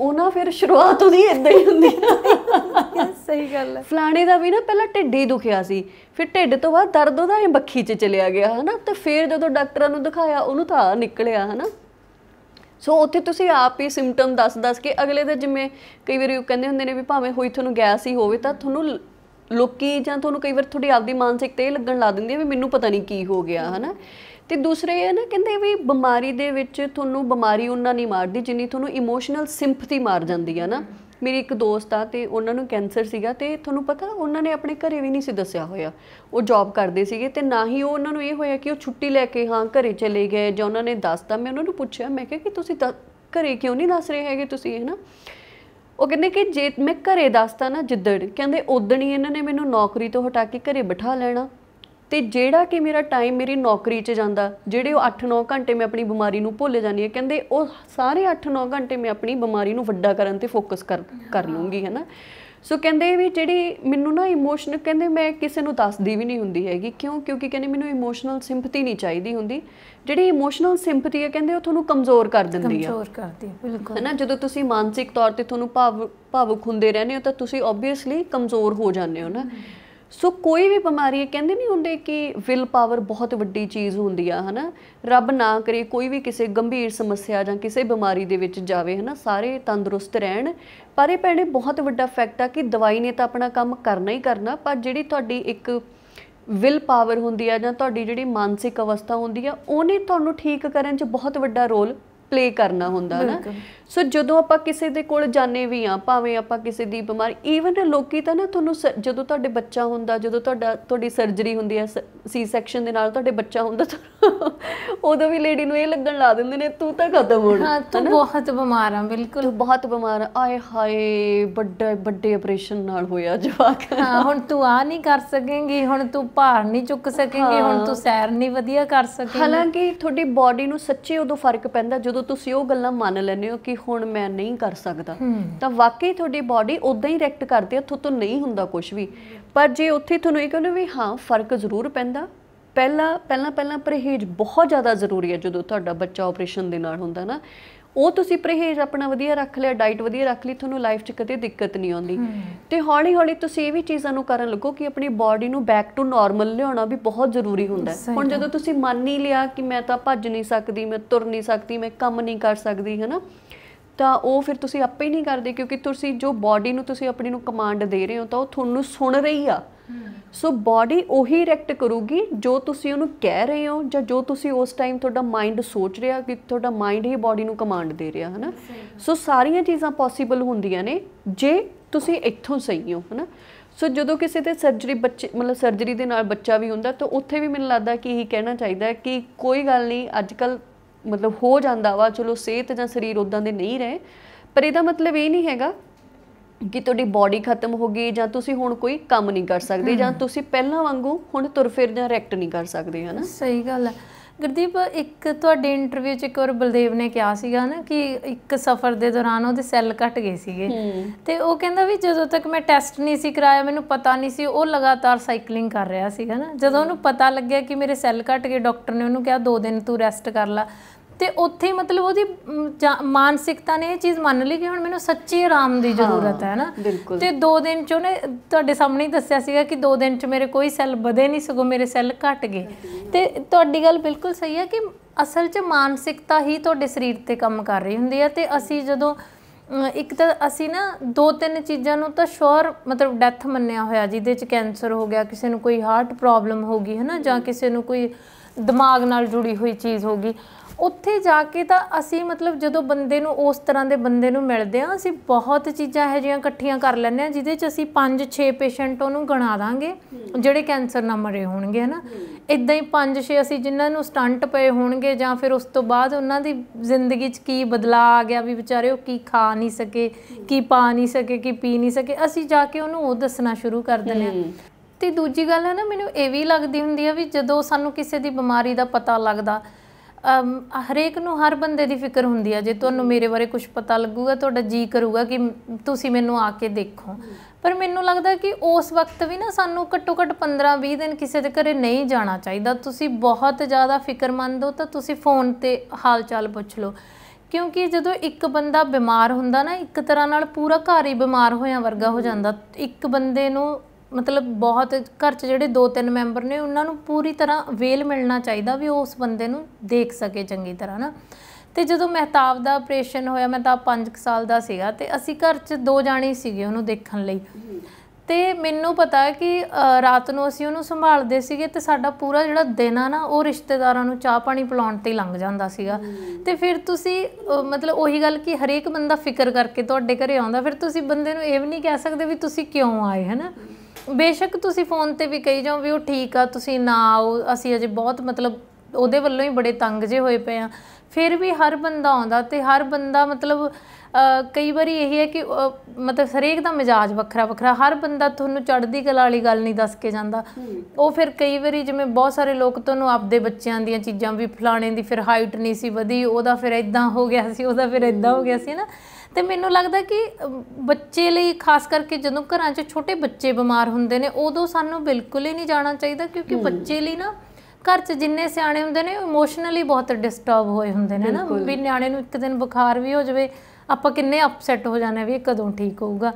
ਉਹਨਾਂ ਫਿਰ ਸ਼ੁਰੂਆਤ ਉਹਦੀ ਇਦਾਂ ਹੀ ਹੁੰਦੀ ਹੈ ਸਹੀ ਗੱਲ ਹੈ ਫਲਾਣੇ ਦਾ ਵੀ ਨਾ ਪਹਿਲਾਂ ਢਿੱਡ ਹੀ ਦੁਖਿਆ ਸੀ ਫਿਰ ਢਿੱਡ ਤੋਂ ਬਾਅਦ ਦਰਦ ਉਹਦਾ ਐ ਬੱਖੀ 'ਚ ਚਲਿਆ ਗਿਆ ਹਨਾ ਤੇ ਫਿਰ ਜਦੋਂ ਡਾਕਟਰਾਂ ਨੂੰ ਦਿਖਾਇਆ ਉਹਨੂੰ ਤਾਂ ਨਿਕਲਿਆ ਹਨਾ ਸੋ ਉੱਥੇ ਤੁਸੀਂ ਆਪ ਹੀ ਸਿੰਪਟਮ ਦੱਸ ਦੱਸ ਕੇ ਅਗਲੇ ਦੇ ਜਿਵੇਂ ਕਈ ਵਾਰੀ ਉਹ ਕਹਿੰਦੇ ਹੁੰਦੇ ਨੇ ਵੀ ਭਾਵੇਂ ਹੋਈ ਤੁਹਾਨੂੰ ਗੈਸ ਹੀ ਹੋਵੇ ਤਾਂ ਤੁਹਾਨੂੰ ਲੋਕੀ ਜਾਂ ਤੁਹਾਨੂੰ ਕਈ ਵਾਰ ਤੁਹਾਡੀ ਆਪਦੀ ਮਾਨਸਿਕਤਾ ਇਹ ਲੱਗਣ ਲਾ ਦਿੰਦੀ ਹੈ ਵੀ ਮੈਨੂੰ ਪਤਾ ਨਹੀਂ ਕੀ ਹੋ ਗਿਆ ਹਨਾ ਤੇ ਦੂਸਰੇ ਇਹ ਨਾ ਕਹਿੰਦੇ ਵੀ ਬਿਮਾਰੀ ਦੇ ਵਿੱਚ ਤੁਹਾਨੂੰ ਬਿਮਾਰੀ ਉਹਨਾਂ ਨਹੀਂ ਮਾਰਦੀ ਜਿੰਨੀ ਤੁਹਾਨੂੰ ਇਮੋਸ਼ਨਲ ਸਿੰਪਥੀ ਮਾਰ ਜਾਂਦੀ ਹੈ ਨਾ ਮੇਰੀ ਇੱਕ ਦੋਸਤ ਆ ਤੇ ਉਹਨਾਂ ਨੂੰ ਕੈਂਸਰ ਸੀਗਾ ਤੇ ਤੁਹਾਨੂੰ ਪਤਾ ਉਹਨਾਂ ਨੇ ਆਪਣੇ ਘਰੇ ਵੀ ਨਹੀਂ ਸੀ ਦੱਸਿਆ ਹੋਇਆ ਉਹ ਜੌਬ ਕਰਦੇ ਸੀਗੇ ਤੇ ਨਾ ਹੀ ਉਹ ਉਹਨਾਂ ਨੂੰ ਇਹ ਹੋਇਆ ਕਿ ਉਹ ਛੁੱਟੀ ਲੈ ਕੇ ਹਾਂ ਘਰੇ ਚਲੇ ਗਏ ਜਾਂ ਉਹਨਾਂ ਨੇ ਦੱਸਤਾ ਮੈਂ ਉਹਨਾਂ ਨੂੰ ਪੁੱਛਿਆ ਮੈਂ ਕਿਹਾ ਕਿ ਤੁਸੀਂ ਘਰੇ ਕਿਉਂ ਨਹੀਂ ਦੱਸ ਰਹੇ ਹੈਗੇ ਤੁਸੀਂ ਹੈ ਨਾ ਉਹ ਕਹਿੰਦੇ ਕਿ ਜੇ ਮੈਂ ਘਰੇ ਦੱਸਦਾ ਨਾ ਜਿੱਦੜ ਕਹਿੰਦੇ ਉਦਣ ਹੀ ਇਹਨਾਂ ਨੇ ਮੈਨੂੰ ਨੌਕਰੀ ਤੋਂ ਹਟਾ ਕੇ ਘਰੇ ਬਿਠਾ ਲੈਣਾ ਤੇ ਜਿਹੜਾ ਕਿ ਮੇਰਾ ਟਾਈਮ ਮੇਰੀ ਨੌਕਰੀ 'ਚ ਜਾਂਦਾ ਜਿਹੜੇ ਉਹ 8-9 ਘੰਟੇ ਮੈਂ ਆਪਣੀ ਬਿਮਾਰੀ ਨੂੰ ਭੁੱਲ ਜਾਂਦੀ ਹਾਂ ਕਹਿੰਦੇ ਉਹ ਸਾਰੇ 8-9 ਘੰਟੇ ਮੈਂ ਆਪਣੀ ਬਿਮਾਰੀ ਨੂੰ ਵੱਡਾ ਕਰਨ ਤੇ ਫੋਕਸ ਕਰ ਕਰ ਲੂੰਗੀ ਹੈਨਾ ਸੋ ਕਹਿੰਦੇ ਵੀ ਜਿਹੜੀ ਮੈਨੂੰ ਨਾ ਇਮੋਸ਼ਨ ਕਹਿੰਦੇ ਮੈਂ ਕਿਸੇ ਨੂੰ ਦੱਸਦੀ ਵੀ ਨਹੀਂ ਹੁੰਦੀ ਹੈਗੀ ਕਿਉਂ ਕਿਉਂਕਿ ਕਹਿੰਦੇ ਮੈਨੂੰ ਇਮੋਸ਼ਨਲ ਸਿੰਪਥੀ ਨਹੀਂ ਚਾਹੀਦੀ ਹੁੰਦੀ ਜਿਹੜੀ ਇਮੋਸ਼ਨਲ ਸਿੰਪਥੀ ਹੈ ਕਹਿੰਦੇ ਉਹ ਤੁਹਾਨੂੰ ਕਮਜ਼ੋਰ ਕਰ ਦਿੰਦੀ ਆ ਕਮਜ਼ੋਰ ਕਰਦੀ ਬਿਲਕੁਲ ਹੈ ਨਾ ਜਦੋਂ ਤੁਸੀਂ ਮਾਨਸਿਕ ਤੌਰ ਤੇ ਤੁਹਾਨੂੰ ਭਾਵ ਭਾਵੁਕ ਹੁੰਦੇ ਰਹਿੰਦੇ ਹੋ ਤਾਂ ਤੁਸੀਂ ਆਬਵੀਅਸਲੀ ਕਮਜ਼ੋਰ ਹੋ ਜਾਂਦੇ ਹੋ ਨਾ ਸੋ ਕੋਈ ਵੀ ਬਿਮਾਰੀ ਇਹ ਕਹਿੰਦੇ ਨਹੀਂ ਹੁੰਦੇ ਕਿ ਵਿਲ ਪਾਵਰ ਬਹੁਤ ਵੱਡੀ ਚੀਜ਼ ਹੁੰਦੀ ਆ ਹਨਾ ਰੱਬ ਨਾ ਕਰੇ ਕੋਈ ਵੀ ਕਿਸੇ ਗੰਭੀਰ ਸਮੱਸਿਆ ਜਾਂ ਕਿਸੇ ਬਿਮਾਰੀ ਦੇ ਵਿੱਚ ਜਾਵੇ ਹਨਾ ਸਾਰੇ ਤੰਦਰੁਸਤ ਰਹਿਣ ਪਰ ਇਹ ਪੈਣੇ ਬਹੁਤ ਵੱਡਾ ਫੈਕਟ ਆ ਕਿ ਦਵਾਈ ਨੇ ਤਾਂ ਆਪਣਾ ਕੰਮ ਕਰਨਾ ਹੀ ਕਰਨਾ ਪਰ ਜਿਹੜੀ ਤੁਹਾਡੀ ਇੱਕ ਵਿਲ ਪਾਵਰ ਹੁੰਦੀ ਆ ਜਾਂ ਤੁਹਾਡੀ ਜਿਹੜੀ ਮਾਨਸਿਕ ਅਵਸਥਾ ਹੁੰਦੀ ਆ ਉਹਨੇ ਤੁਹਾਨੂੰ ਠੀਕ ਕਰਨ 'ਚ ਬਹੁਤ ਵੱਡਾ ਰੋਲ ਪਲੇ ਕਰਨਾ ਹੁੰਦਾ ਹਨਾ ਨਾ ਸੋ ਜਦੋਂ ਆਪਾਂ ਕਿਸੇ ਦੇ ਕੋਲ ਜਾਣੇ ਵੀ ਆ ਭਾਵੇਂ ਆਪਾਂ ਕਿਸੇ ਦੀ ਬਿਮਾਰੀ ਈਵਨ ਲੋਕੀ ਤਾਂ ਨਾ ਤੁਹਾਨੂੰ ਜਦੋਂ ਤੁਹਾਡੇ ਬੱਚਾ ਹੁੰਦਾ ਜਦੋਂ ਤੁਹਾਡਾ ਤੁਹਾਡੀ ਸਰਜਰੀ ਹੁੰਦੀ ਹੈ ਸੀ ਸੈਕਸ਼ਨ ਦੇ ਨਾਲ ਤੁਹਾਡੇ ਬੱਚਾ ਹੁੰਦਾ ਉਦੋਂ ਵੀ ਲੇਡੀ ਨੂੰ ਇਹ ਲੱਗਣ ਲਾ ਦਿੰਦੇ ਨੇ ਤੂੰ ਤਾਂ ਖਤਮ ਹੋਣਾ ਹਾਂ ਤੂੰ ਬਹੁਤ ਬਿਮਾਰ ਆ ਬਿਲਕੁਲ ਤੂੰ ਬਹੁਤ ਬਿਮਾਰ ਆ ਆਏ ਹਾਏ ਵੱਡੇ ਵੱਡੇ ਆਪਰੇਸ਼ਨ ਨਾਲ ਹੋਇਆ ਜਵਾਕ ਹਾਂ ਹੁਣ ਤੂੰ ਆ ਨਹੀਂ ਕਰ ਸਕੇਂਗੀ ਹੁਣ ਤੂੰ ਭਾਰ ਨਹੀਂ ਚੁੱਕ ਸਕੇਂਗੀ ਹੁਣ ਤੂੰ ਸੈਰ ਨਹੀਂ ਵਧੀਆ ਕਰ ਸਕੇਂਗੀ ਹਾਲਾਂਕਿ ਤੁਹਾਡੀ ਬਾਡੀ ਨੂੰ ਸੱਚੇ ਉਦੋਂ ਫਰਕ ਪੈਂਦਾ ਜਦੋਂ ਤੁਸੀਂ ਉਹ ਗੱਲਾਂ ਮੰਨ ਲੈਂਦੇ ਹੋ ਕਿ ਵੀ ਹੁਣ ਮੈਂ ਨਹੀਂ ਕਰ ਸਕਦਾ ਤਾਂ ਵਾਕਈ ਤੁਹਾਡੀ ਬਾਡੀ ਉਦਾਂ ਹੀ ਰੈਕਟ ਕਰਦੀ ਹੈ ਤੋਂ ਨਹੀਂ ਹੁੰਦਾ ਕੁਝ ਵੀ ਪਰ ਜੇ ਉੱਥੇ ਤੁਹਾਨੂੰ ਇਹ ਕਹਿੰਦੇ ਵੀ ਹਾਂ ਫਰਕ ਜ਼ਰੂਰ ਪੈਂਦਾ ਪਹਿਲਾ ਪਹਿਲਾਂ ਪਹਿਲਾਂ ਪਰਹੇਜ਼ ਬਹੁਤ ਜ਼ਿਆਦਾ ਜ਼ਰੂਰੀ ਹੈ ਜਦੋਂ ਤੁਹਾਡਾ ਬੱਚਾ ਆਪਰੇਸ਼ਨ ਦੇ ਨਾਲ ਹੁੰਦਾ ਨਾ ਉਹ ਤੁਸੀਂ ਪਰਹੇਜ਼ ਆਪਣਾ ਵਧੀਆ ਰੱਖ ਲਿਆ ਡਾਈਟ ਵਧੀਆ ਰੱਖ ਲਈ ਤੁਹਾਨੂੰ ਲਾਈਫ 'ਚ ਕਦੇ ਦਿੱਕਤ ਨਹੀਂ ਆਉਂਦੀ ਤੇ ਹੌਲੀ ਹੌਲੀ ਤੁਸੀਂ ਇਹ ਵੀ ਚੀਜ਼ਾਂ ਨੂੰ ਕਰਨ ਲੱਗੋ ਕਿ ਆਪਣੀ ਬਾਡੀ ਨੂੰ ਬੈਕ ਟੂ ਨਾਰਮਲ ਲਿਆਉਣਾ ਵੀ ਬਹੁਤ ਜ਼ਰੂਰੀ ਹੁੰਦਾ ਹੁਣ ਜਦੋਂ ਤੁਸੀਂ ਮੰਨ ਹੀ ਲਿਆ ਕਿ ਮੈਂ ਤਾਂ ਭੱਜ ਨਹੀਂ ਸਕਦੀ ਮੈਂ ਤੁਰ ਨਹੀਂ ਸਕਦੀ ਮੈਂ ਕੰਮ ਨਹੀਂ ਕਰ ਸਕਦੀ ਹੈਨਾ ਤਾਂ ਉਹ ਫਿਰ ਤੁਸੀਂ ਆਪੇ ਹੀ ਨਹੀਂ ਕਰਦੇ ਕਿਉਂਕਿ ਤੁਸੀਂ ਜੋ ਬਾਡੀ ਨੂੰ ਤੁਸੀਂ ਆਪਣੀ ਨੂੰ ਕਮਾਂਡ ਦੇ ਰਹੇ ਹੋ ਤਾਂ ਉਹ ਤੁਹਾਨੂੰ ਸੁਣ ਰਹੀ ਆ ਸੋ ਬਾਡੀ ਉਹੀ ਰੈਕਟ ਕਰੂਗੀ ਜੋ ਤੁਸੀਂ ਉਹਨੂੰ ਕਹਿ ਰਹੇ ਹੋ ਜਾਂ ਜੋ ਤੁਸੀਂ ਉਸ ਟਾਈਮ ਤੁਹਾਡਾ ਮਾਈਂਡ ਸੋਚ ਰਿਹਾ ਕਿ ਤੁਹਾਡਾ ਮਾਈਂਡ ਹੀ ਬਾਡੀ ਨੂੰ ਕਮਾਂਡ ਦੇ ਰਿਹਾ ਹਨਾ ਸੋ ਸਾਰੀਆਂ ਚੀਜ਼ਾਂ ਪੋਸੀਬਲ ਹੁੰਦੀਆਂ ਨੇ ਜੇ ਤੁਸੀਂ ਇੱਥੋਂ ਸਹੀ ਹੋ ਹਨਾ ਸੋ ਜਦੋਂ ਕਿਸੇ ਤੇ ਸਰਜਰੀ ਬੱਚੇ ਮਤਲਬ ਸਰਜਰੀ ਦੇ ਨਾਲ ਬੱਚਾ ਵੀ ਹੁੰਦਾ ਤਾਂ ਉੱਥੇ ਵੀ ਮੈਨੂੰ ਲੱਗਦਾ ਕਿ ਇਹ ਕਹਿਣਾ ਚਾਹੀਦਾ ਕਿ ਕੋਈ ਗੱਲ ਨਹੀਂ ਅੱਜਕੱਲ ਮਤਲਬ ਹੋ ਜਾਂਦਾ ਵਾ ਚਲੋ ਸਿਹਤ ਜਾਂ ਸਰੀਰ ਉਦਾਂ ਦੇ ਨਹੀਂ ਰਹੇ ਪਰ ਇਹਦਾ ਮਤਲਬ ਇਹ ਨਹੀਂ ਹੈਗਾ ਕਿ ਤੁਹਾਡੀ ਬਾਡੀ ਖਤਮ ਹੋ ਗਈ ਜਾਂ ਤੁਸੀਂ ਹੁਣ ਕੋਈ ਕੰਮ ਨਹੀਂ ਕਰ ਸਕਦੇ ਜਾਂ ਤੁਸੀਂ ਪਹਿਲਾਂ ਵਾਂਗੂ ਹੁਣ ਤੁਰ ਫਿਰ ਜਾਂ ਰੈਕਟ ਨਹੀਂ ਕਰ ਸਕਦੇ ਹਨਾ ਸਹੀ ਗੱਲ ਹੈ ਗੁਰਦੀਪ ਇੱਕ ਤੁਹਾਡੇ ਇੰਟਰਵਿਊ 'ਚ ਇੱਕ ਵਾਰ ਬਲਦੇਵ ਨੇ ਕਿਹਾ ਸੀਗਾ ਨਾ ਕਿ ਇੱਕ ਸਫ਼ਰ ਦੇ ਦੌਰਾਨ ਉਹਦੇ ਸੈੱਲ ਘਟ ਗਏ ਸੀਗੇ ਤੇ ਉਹ ਕਹਿੰਦਾ ਵੀ ਜਦੋਂ ਤੱਕ ਮੈਂ ਟੈਸਟ ਨਹੀਂ ਸੀ ਕਰਾਇਆ ਮੈਨੂੰ ਪਤਾ ਨਹੀਂ ਸੀ ਉਹ ਲਗਾਤਾਰ ਸਾਈਕਲਿੰਗ ਕਰ ਰਿਹਾ ਸੀਗਾ ਨਾ ਜਦੋਂ ਉਹਨੂੰ ਪਤਾ ਲੱਗਿਆ ਕਿ ਮੇਰੇ ਸੈੱਲ ਘਟ ਗਏ ਡਾਕਟਰ ਨੇ ਉਹਨੂੰ ਕਿਹਾ 2 ਦਿਨ ਤੂੰ ਰੈਸਟ ਕਰ ਲੈ ਤੇ ਉੱਥੇ ਮਤਲਬ ਉਹਦੀ ਮਾਨਸਿਕਤਾ ਨੇ ਇਹ ਚੀਜ਼ ਮੰਨ ਲਈ ਕਿ ਹੁਣ ਮੈਨੂੰ ਸੱਚੀ ਆਰਾਮ ਦੀ ਜ਼ਰੂਰਤ ਹੈ ਨਾ ਤੇ 2 ਦਿਨ ਚ ਉਹਨੇ ਤੁਹਾਡੇ ਸਾਹਮਣੇ ਹੀ ਦੱਸਿਆ ਸੀਗਾ ਕਿ 2 ਦਿਨ ਚ ਮੇਰੇ ਕੋਈ ਸੈੱਲ ਵਧੇ ਨਹੀਂ ਸਗੋਂ ਮੇਰੇ ਸੈੱਲ ਘਟ ਗਏ ਤੇ ਤੁਹਾਡੀ ਗੱਲ ਬਿਲਕੁਲ ਸਹੀ ਹੈ ਕਿ ਅਸਲ 'ਚ ਮਾਨਸਿਕਤਾ ਹੀ ਤੁਹਾਡੇ ਸਰੀਰ ਤੇ ਕੰਮ ਕਰ ਰਹੀ ਹੁੰਦੀ ਹੈ ਤੇ ਅਸੀਂ ਜਦੋਂ ਇੱਕ ਤਾਂ ਅਸੀਂ ਨਾ ਦੋ ਤਿੰਨ ਚੀਜ਼ਾਂ ਨੂੰ ਤਾਂ ਸ਼ੋਰ ਮਤਲਬ ਡੈਥ ਮੰਨਿਆ ਹੋਇਆ ਜਿਹਦੇ 'ਚ ਕੈਂਸਰ ਹੋ ਗਿਆ ਕਿਸੇ ਨੂੰ ਕੋਈ ਹਾਰਟ ਪ੍ਰੋਬਲਮ ਹੋ ਗਈ ਹੈ ਨਾ ਜਾਂ ਕਿਸੇ ਨੂੰ ਕੋਈ ਦਿਮਾਗ ਨਾਲ ਜੁੜੀ ਹੋਈ ਚੀਜ਼ ਹੋ ਗਈ ਉੱਥੇ ਜਾ ਕੇ ਤਾਂ ਅਸੀਂ ਮਤਲਬ ਜਦੋਂ ਬੰਦੇ ਨੂੰ ਉਸ ਤਰ੍ਹਾਂ ਦੇ ਬੰਦੇ ਨੂੰ ਮਿਲਦੇ ਆ ਅਸੀਂ ਬਹੁਤ ਚੀਜ਼ਾਂ ਇਹ ਜਿਹੀਆਂ ਇਕੱਠੀਆਂ ਕਰ ਲੈਂਦੇ ਆ ਜਿਹਦੇ 'ਚ ਅਸੀਂ 5-6 ਪੇਸ਼ੈਂਟ ਉਹਨੂੰ ਗਣਾ ਦਾਂਗੇ ਜਿਹੜੇ ਕੈਂਸਰ ਨਾਲ ਮਰੇ ਹੋਣਗੇ ਹਨਾ ਇਦਾਂ ਹੀ 5-6 ਅਸੀਂ ਜਿਨ੍ਹਾਂ ਨੂੰ ਸਟੰਟ ਪਏ ਹੋਣਗੇ ਜਾਂ ਫਿਰ ਉਸ ਤੋਂ ਬਾਅਦ ਉਹਨਾਂ ਦੀ ਜ਼ਿੰਦਗੀ 'ਚ ਕੀ ਬਦਲਾ ਆ ਗਿਆ ਵੀ ਵਿਚਾਰੇ ਉਹ ਕੀ ਖਾ ਨਹੀਂ ਸਕੇ ਕੀ ਪਾ ਨਹੀਂ ਸਕੇ ਕੀ ਪੀ ਨਹੀਂ ਸਕੇ ਅਸੀਂ ਜਾ ਕੇ ਉਹਨੂੰ ਉਹ ਦੱਸਣਾ ਸ਼ੁਰੂ ਕਰ ਦਿੰਦੇ ਆ ਤੇ ਦੂਜੀ ਗੱਲ ਹੈ ਨਾ ਮੈਨੂੰ ਇਹ ਵੀ ਲੱਗਦੀ ਹੁੰਦੀ ਆ ਵੀ ਜਦੋਂ ਸਾਨੂੰ ਕਿਸੇ ਦੀ ਬਿਮਾਰੀ ਦਾ ਪਤਾ ਲੱਗਦਾ ਹਰੇਕ ਨੂੰ ਹਰ ਬੰਦੇ ਦੀ ਫਿਕਰ ਹੁੰਦੀ ਆ ਜੇ ਤੁਹਾਨੂੰ ਮੇਰੇ ਬਾਰੇ ਕੁਝ ਪਤਾ ਲੱਗੂਗਾ ਤੁਹਾਡਾ ਜੀ ਕਰੂਗਾ ਕਿ ਤੁਸੀਂ ਮੈਨੂੰ ਆ ਕੇ ਦੇਖੋ ਪਰ ਮੈਨੂੰ ਲੱਗਦਾ ਕਿ ਉਸ ਵਕਤ ਵੀ ਨਾ ਸਾਨੂੰ ਘੱਟੋ ਘੱਟ 15-20 ਦਿਨ ਕਿਸੇ ਦੇ ਘਰੇ ਨਹੀਂ ਜਾਣਾ ਚਾਹੀਦਾ ਤੁਸੀਂ ਬਹੁਤ ਜ਼ਿਆਦਾ ਫਿਕਰਮੰਦ ਹੋ ਤਾਂ ਤੁਸੀਂ ਫੋਨ ਤੇ ਹਾਲ ਚਾਲ ਪੁੱਛ ਲਓ ਕਿਉਂਕਿ ਜਦੋਂ ਇੱਕ ਬੰਦਾ ਬਿਮਾਰ ਹੁੰਦਾ ਨਾ ਇੱਕ ਤਰ੍ਹਾਂ ਨਾਲ ਪੂਰਾ ਘਰ ਹੀ ਬਿਮਾਰ ਹੋਇਆ ਵਰਗਾ ਹੋ ਜਾਂਦਾ ਇੱਕ ਬੰਦੇ ਨੂੰ ਮਤਲਬ ਬਹੁਤ ਘਰ 'ਚ ਜਿਹੜੇ ਦੋ ਤਿੰਨ ਮੈਂਬਰ ਨੇ ਉਹਨਾਂ ਨੂੰ ਪੂਰੀ ਤਰ੍ਹਾਂ ਵੇਲ ਮਿਲਣਾ ਚਾਹੀਦਾ ਵੀ ਉਸ ਬੰਦੇ ਨੂੰ ਦੇਖ ਸਕੇ ਚੰਗੀ ਤਰ੍ਹਾਂ ਨਾ ਤੇ ਜਦੋਂ ਮਹਿਤਾਬ ਦਾ ਆਪਰੇਸ਼ਨ ਹੋਇਆ ਮੈਂ ਤਾਂ 5 ਸਾਲ ਦਾ ਸੀਗਾ ਤੇ ਅਸੀਂ ਘਰ 'ਚ ਦੋ ਜਾਣੇ ਸੀਗੇ ਉਹਨੂੰ ਦੇਖਣ ਲਈ ਤੇ ਮੈਨੂੰ ਪਤਾ ਕਿ ਰਾਤ ਨੂੰ ਅਸੀਂ ਉਹਨੂੰ ਸੰਭਾਲਦੇ ਸੀਗੇ ਤੇ ਸਾਡਾ ਪੂਰਾ ਜਿਹੜਾ ਦਿਨ ਆ ਨਾ ਉਹ ਰਿਸ਼ਤੇਦਾਰਾਂ ਨੂੰ ਚਾਹ ਪਾਣੀ ਪਿਲਾਉਣ ਤੇ ਲੰਘ ਜਾਂਦਾ ਸੀਗਾ ਤੇ ਫਿਰ ਤੁਸੀਂ ਮਤਲਬ ਉਹੀ ਗੱਲ ਕਿ ਹਰੇਕ ਬੰਦਾ ਫਿਕਰ ਕਰਕੇ ਤੁਹਾਡੇ ਘਰੇ ਆਉਂਦਾ ਫਿਰ ਤੁਸੀਂ ਬੰਦੇ ਨੂੰ ਇਹ ਵੀ ਨਹੀਂ ਕਹਿ ਸਕਦੇ ਵੀ ਤੁਸੀਂ ਕਿਉਂ ਆਏ ਹਨਾ ਬੇਸ਼ੱਕ ਤੁਸੀਂ ਫੋਨ ਤੇ ਵੀ ਕਹੀ ਜਾਓ ਵੀ ਉਹ ਠੀਕ ਆ ਤੁਸੀਂ ਨਾ ਆਓ ਅਸੀਂ ਅਜੇ ਬਹੁਤ ਮਤਲਬ ਉਹਦੇ ਵੱਲੋਂ ਹੀ ਬੜੇ ਤੰਗ ਜੇ ਹੋਏ ਪਏ ਆ ਫਿਰ ਵੀ ਹਰ ਬੰਦਾ ਆਉਂਦਾ ਤੇ ਹਰ ਬੰਦਾ ਮਤਲਬ ਕਈ ਵਾਰੀ ਇਹ ਹੈ ਕਿ ਮਤਲਬ ਹਰੇਕ ਦਾ ਮਿਜਾਜ ਵੱਖਰਾ ਵੱਖਰਾ ਹਰ ਬੰਦਾ ਤੁਹਾਨੂੰ ਚੜਦੀ ਕਲਾ ਵਾਲੀ ਗੱਲ ਨਹੀਂ ਦੱਸ ਕੇ ਜਾਂਦਾ ਉਹ ਫਿਰ ਕਈ ਵਾਰੀ ਜਿਵੇਂ ਬਹੁਤ ਸਾਰੇ ਲੋਕ ਤੁਹਾਨੂੰ ਆਪਦੇ ਬੱਚਿਆਂ ਦੀਆਂ ਚੀਜ਼ਾਂ ਵੀ ਫਲਾਣੇ ਦੀ ਫਿਰ ਹਾਈਟ ਨਹੀਂ ਸੀ ਵਧੀ ਉਹਦਾ ਫਿਰ ਇਦਾਂ ਹੋ ਗਿਆ ਸੀ ਉਹਦਾ ਫਿਰ ਇਦਾਂ ਹੋ ਗਿਆ ਸੀ ਨਾ ਤੇ ਮੈਨੂੰ ਲੱਗਦਾ ਕਿ ਬੱਚੇ ਲਈ ਖਾਸ ਕਰਕੇ ਜਦੋਂ ਘਰਾਂ 'ਚ ਛੋਟੇ ਬੱਚੇ ਬਿਮਾਰ ਹੁੰਦੇ ਨੇ ਉਦੋਂ ਸਾਨੂੰ ਬਿਲਕੁਲ ਹੀ ਨਹੀਂ ਜਾਣਾ ਚਾਹੀਦਾ ਕਿਉਂਕਿ ਬੱਚੇ ਲਈ ਨਾ ਘਰ 'ਚ ਜਿੰਨੇ ਸਿਆਣੇ ਹੁੰਦੇ ਨੇ ਇਮੋਸ਼ਨਲੀ ਬਹੁਤ ਡਿਸਟਰਬ ਹੋਏ ਹੁੰਦੇ ਨੇ ਨਾ ਵੀ ਨਿਆਣੇ ਨੂੰ ਇੱਕ ਦਿਨ ਬੁਖਾਰ ਵੀ ਹੋ ਜਾਵੇ ਆਪਾਂ ਕਿੰਨੇ ਅਪਸੈਟ ਹੋ ਜਾਣਾ ਵੀ ਕਦੋਂ ਠੀਕ ਹੋਊਗਾ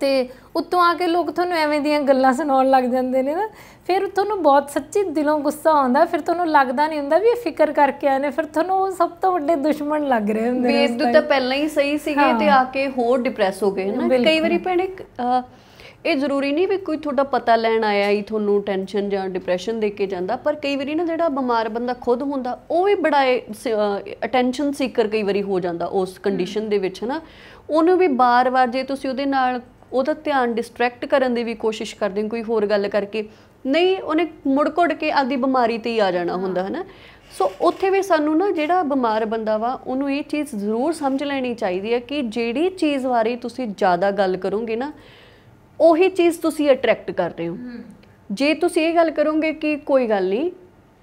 ਤੇ ਉੱਤੋਂ ਆ ਕੇ ਲੋਕ ਤੁਹਾਨੂੰ ਐਵੇਂ ਦੀਆਂ ਗੱਲਾਂ ਸੁਣਾਉਣ ਲੱਗ ਜਾਂਦੇ ਨੇ ਨਾ ਫਿਰ ਤੁਹਾਨੂੰ ਬਹੁਤ ਸੱਚੀ ਦਿਲੋਂ ਗੁੱਸਾ ਆਉਂਦਾ ਫਿਰ ਤੁਹਾਨੂੰ ਲੱਗਦਾ ਨਹੀਂ ਹੁੰਦਾ ਵੀ ਇਹ ਫਿਕਰ ਕਰਕੇ ਆਏ ਨੇ ਫਿਰ ਤੁਹਾਨੂੰ ਉਹ ਸਭ ਤੋਂ ਵੱਡੇ ਦੁਸ਼ਮਣ ਲੱਗ ਰਹੇ ਹੁੰਦੇ ਨੇ ਬੇਦੂ ਤਾਂ ਪਹਿਲਾਂ ਹੀ ਸਹੀ ਸੀਗੇ ਤੇ ਆ ਕੇ ਹੋਰ ਡਿਪਰੈਸ ਹੋ ਗਏ ਨਾ ਕਈ ਵਾਰੀ ਭੈਣੇ ਇਹ ਜ਼ਰੂਰੀ ਨਹੀਂ ਵੀ ਕੋਈ ਤੁਹਾਡਾ ਪਤਾ ਲੈਣ ਆਇਆ ਹੀ ਤੁਹਾਨੂੰ ਟੈਨਸ਼ਨ ਜਾਂ ਡਿਪਰੈਸ਼ਨ ਦੇ ਕੇ ਜਾਂਦਾ ਪਰ ਕਈ ਵਾਰੀ ਨਾ ਜਿਹੜਾ ਬਿਮਾਰ ਬੰਦਾ ਖੁਦ ਹੁੰਦਾ ਉਹ ਵੀ ਬੜਾ ਅਟੈਂਸ਼ਨ ਸੀਕਰ ਕਈ ਵਾਰੀ ਹੋ ਜਾਂਦਾ ਉਸ ਕੰਡੀਸ਼ਨ ਦੇ ਵਿੱਚ ਨਾ ਉਹਨੂੰ ਵੀ ਬਾਰ-ਬਾਰ ਜੇ ਤੁਸੀਂ ਉਹਦੇ ਨਾਲ ਉਹਦਾ ਧਿਆਨ ਡਿਸਟਰੈਕਟ ਕਰਨ ਦੀ ਵੀ ਕੋਸ਼ਿਸ਼ ਕਰਦੇ ਕੋਈ ਹੋਰ ਗੱਲ ਕਰਕੇ ਨਹੀਂ ਉਹਨੇ ਮੁੜ ਕੇ ਆਪਦੀ ਬਿਮਾਰੀ ਤੇ ਹੀ ਆ ਜਾਣਾ ਹੁੰਦਾ ਹੈ ਨਾ ਸੋ ਉੱਥੇ ਵੀ ਸਾਨੂੰ ਨਾ ਜਿਹੜਾ ਬਿਮਾਰ ਬੰਦਾ ਵਾ ਉਹਨੂੰ ਇਹ ਚੀਜ਼ ਜ਼ਰੂਰ ਸਮਝ ਲੈਣੀ ਚਾਹੀਦੀ ਹੈ ਕਿ ਜਿਹੜੀ ਚੀਜ਼ ਬਾਰੇ ਤੁਸੀਂ ਜ਼ਿਆਦਾ ਗੱਲ ਕਰੋਗੇ ਨਾ ਉਹੀ ਚੀਜ਼ ਤੁਸੀਂ ਅਟਰੈਕਟ ਕਰ ਰਹੇ ਹੋ ਜੇ ਤੁਸੀਂ ਇਹ ਗੱਲ ਕਰੋਗੇ ਕਿ ਕੋਈ ਗੱਲ ਨਹੀਂ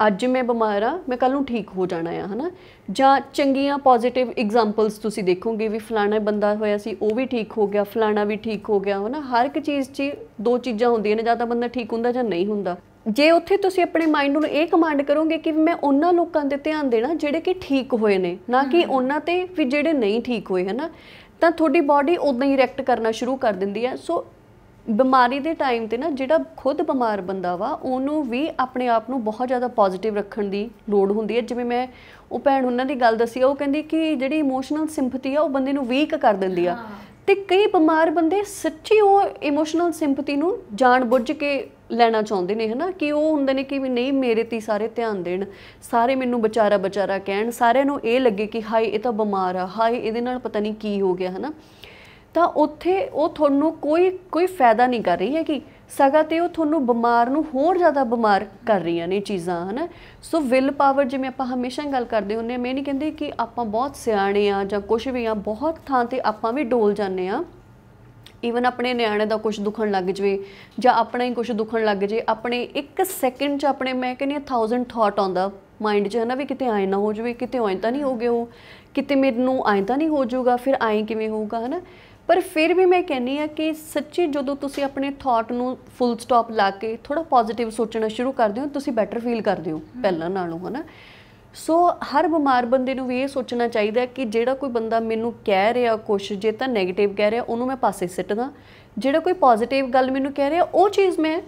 ਅੱਜ ਮੈਂ ਬਿਮਾਰ ਆ ਮੈਂ ਕੱਲ ਨੂੰ ਠੀਕ ਹੋ ਜਾਣਾ ਆ ਹਨਾ ਜਾਂ ਚੰਗੀਆਂ ਪੋਜ਼ਿਟਿਵ ਐਗਜ਼ਾਮਪਲਸ ਤੁਸੀਂ ਦੇਖੋਗੇ ਵੀ ਫਲਾਣਾ ਬੰਦਾ ਹੋਇਆ ਸੀ ਉਹ ਵੀ ਠੀਕ ਹੋ ਗਿਆ ਫਲਾਣਾ ਵੀ ਠੀਕ ਹੋ ਗਿਆ ਹਨਾ ਹਰ ਇੱਕ ਚੀਜ਼ 'ਚ ਦੋ ਚੀਜ਼ਾਂ ਹੁੰਦੀਆਂ ਨੇ ਜਾਂ ਤਾਂ ਬੰਦਾ ਠੀਕ ਹੁੰਦਾ ਜਾਂ ਨਹੀਂ ਹੁੰਦਾ ਜੇ ਉੱਥੇ ਤੁਸੀਂ ਆਪਣੇ ਮਾਈਂਡ ਨੂੰ ਇਹ ਕਮਾਂਡ ਕਰੋਗੇ ਕਿ ਮੈਂ ਉਹਨਾਂ ਲੋਕਾਂ ਤੇ ਧਿਆਨ ਦੇਣਾ ਜਿਹੜੇ ਕਿ ਠੀਕ ਹੋਏ ਨੇ ਨਾ ਕਿ ਉਹਨਾਂ ਤੇ ਵੀ ਜਿਹੜੇ ਨਹੀਂ ਠੀਕ ਹੋਏ ਹਨਾ ਤਾਂ ਤੁਹਾਡੀ ਬਾਡੀ ਉਦਾਂ ਹੀ ਰਿਐਕਟ ਕਰਨਾ ਸ਼ੁਰੂ ਕਰ ਦਿੰਦੀ ਹੈ ਸੋ ਬਿਮਾਰੀ ਦੇ ਟਾਈਮ ਤੇ ਨਾ ਜਿਹੜਾ ਖੁਦ ਬਿਮਾਰ ਬੰਦਾ ਵਾ ਉਹਨੂੰ ਵੀ ਆਪਣੇ ਆਪ ਨੂੰ ਬਹੁਤ ਜ਼ਿਆਦਾ ਪੋਜ਼ਿਟਿਵ ਰੱਖਣ ਦੀ ਲੋੜ ਹੁੰਦੀ ਹੈ ਜਿਵੇਂ ਮੈਂ ਉਹ ਭੈਣ ਉਹਨਾਂ ਦੀ ਗੱਲ ਦੱਸੀ ਉਹ ਕਹਿੰਦੀ ਕਿ ਜਿਹੜੀ ਇਮੋਸ਼ਨਲ ਸਿੰਪਥੀ ਆ ਉਹ ਬੰਦੇ ਨੂੰ ਵੀਕ ਕਰ ਦਿੰਦੀ ਆ ਤੇ ਕਈ ਬਿਮਾਰ ਬੰਦੇ ਸੱਚੀ ਉਹ ਇਮੋਸ਼ਨਲ ਸਿੰਪਥੀ ਨੂੰ ਜਾਣ ਬੁੱਝ ਕੇ ਲੈਣਾ ਚਾਹੁੰਦੇ ਨੇ ਹਨਾ ਕਿ ਉਹ ਹੁੰਦੇ ਨੇ ਕਿ ਨਹੀਂ ਮੇਰੇ ਤੇ ਸਾਰੇ ਧਿਆਨ ਦੇਣ ਸਾਰੇ ਮੈਨੂੰ ਵਿਚਾਰਾ ਵਿਚਾਰਾ ਕਹਿਣ ਸਾਰਿਆਂ ਨੂੰ ਇਹ ਲੱਗੇ ਕਿ ਹਾਏ ਇਹ ਤਾਂ ਬਿਮਾਰ ਆ ਹਾਏ ਇਹਦੇ ਨਾਲ ਪਤਾ ਨਹੀਂ ਕੀ ਹੋ ਗਿਆ ਹਨਾ ਤਾਂ ਉੱਥੇ ਉਹ ਤੁਹਾਨੂੰ ਕੋਈ ਕੋਈ ਫਾਇਦਾ ਨਹੀਂ ਕਰ ਰਹੀ ਹੈਗੀ ਸਗਾ ਤੇ ਉਹ ਤੁਹਾਨੂੰ ਬਿਮਾਰ ਨੂੰ ਹੋਰ ਜ਼ਿਆਦਾ ਬਿਮਾਰ ਕਰ ਰਹੀਆਂ ਨੇ ਚੀਜ਼ਾਂ ਹਨਾ ਸੋ ਵਿਲ ਪਾਵਰ ਜਿਵੇਂ ਆਪਾਂ ਹਮੇਸ਼ਾ ਗੱਲ ਕਰਦੇ ਹੁੰਨੇ ਮੈਂ ਨਹੀਂ ਕਹਿੰਦੀ ਕਿ ਆਪਾਂ ਬਹੁਤ ਸਿਆਣੇ ਆ ਜਾਂ ਕੁਝ ਵੀ ਆ ਬਹੁਤ ਥਾਂ ਤੇ ਆਪਾਂ ਵੀ ਡੋਲ ਜਾਂਦੇ ਆ ਈਵਨ ਆਪਣੇ ਨਿਆਣੇ ਦਾ ਕੁਝ ਦੁਖਣ ਲੱਗ ਜਵੇ ਜਾਂ ਆਪਣਾ ਹੀ ਕੁਝ ਦੁਖਣ ਲੱਗ ਜੇ ਆਪਣੇ ਇੱਕ ਸੈਕਿੰਡ 'ਚ ਆਪਣੇ ਮੈਂ ਕਹਿੰਦੀ ਆ 1000 ਥਾਟ ਆਉਂਦਾ ਮਾਈਂਡ 'ਚ ਹੈ ਨਾ ਵੀ ਕਿਤੇ ਆਏ ਨਾ ਹੋ ਜਵੇ ਕਿਤੇ ਆਏ ਤਾਂ ਨਹੀਂ ਹੋ ਗਏ ਉਹ ਕਿਤੇ ਮੈਨੂੰ ਆਏ ਤਾਂ ਨਹੀਂ ਹੋ ਜਾਊਗਾ ਫਿਰ ਆਏ ਕਿਵੇਂ ਹੋਊਗਾ ਹਨਾ ਪਰ ਫਿਰ ਵੀ ਮੈਂ ਕਹਿੰਨੀ ਆ ਕਿ ਸੱਚੀ ਜਦੋਂ ਤੁਸੀਂ ਆਪਣੇ ਥਾਟ ਨੂੰ ਫੁੱਲ ਸਟਾਪ ਲਾ ਕੇ ਥੋੜਾ ਪੋਜ਼ਿਟਿਵ ਸੋਚਣਾ ਸ਼ੁਰੂ ਕਰਦੇ ਹੋ ਤੁਸੀਂ ਬੈਟਰ ਫੀਲ ਕਰਦੇ ਹੋ ਪਹਿਲਾਂ ਨਾਲੋਂ ਹਨਾ ਸੋ ਹਰ ਬਿਮਾਰ ਬੰਦੇ ਨੂੰ ਵੀ ਇਹ ਸੋਚਣਾ ਚਾਹੀਦਾ ਕਿ ਜਿਹੜਾ ਕੋਈ ਬੰਦਾ ਮੈਨੂੰ ਕਹਿ ਰਿਹਾ ਕੁਛ ਜੇ ਤਾਂ 네ਗੇਟਿਵ ਕਹਿ ਰਿਹਾ ਉਹਨੂੰ ਮੈਂ ਪਾਸੇ ਸਿੱਟਦਾ ਜਿਹੜਾ ਕੋਈ ਪੋਜ਼ਿਟਿਵ ਗੱਲ ਮੈਨੂੰ ਕਹਿ ਰਿਹਾ ਉਹ ਚੀਜ਼ ਮੈਂ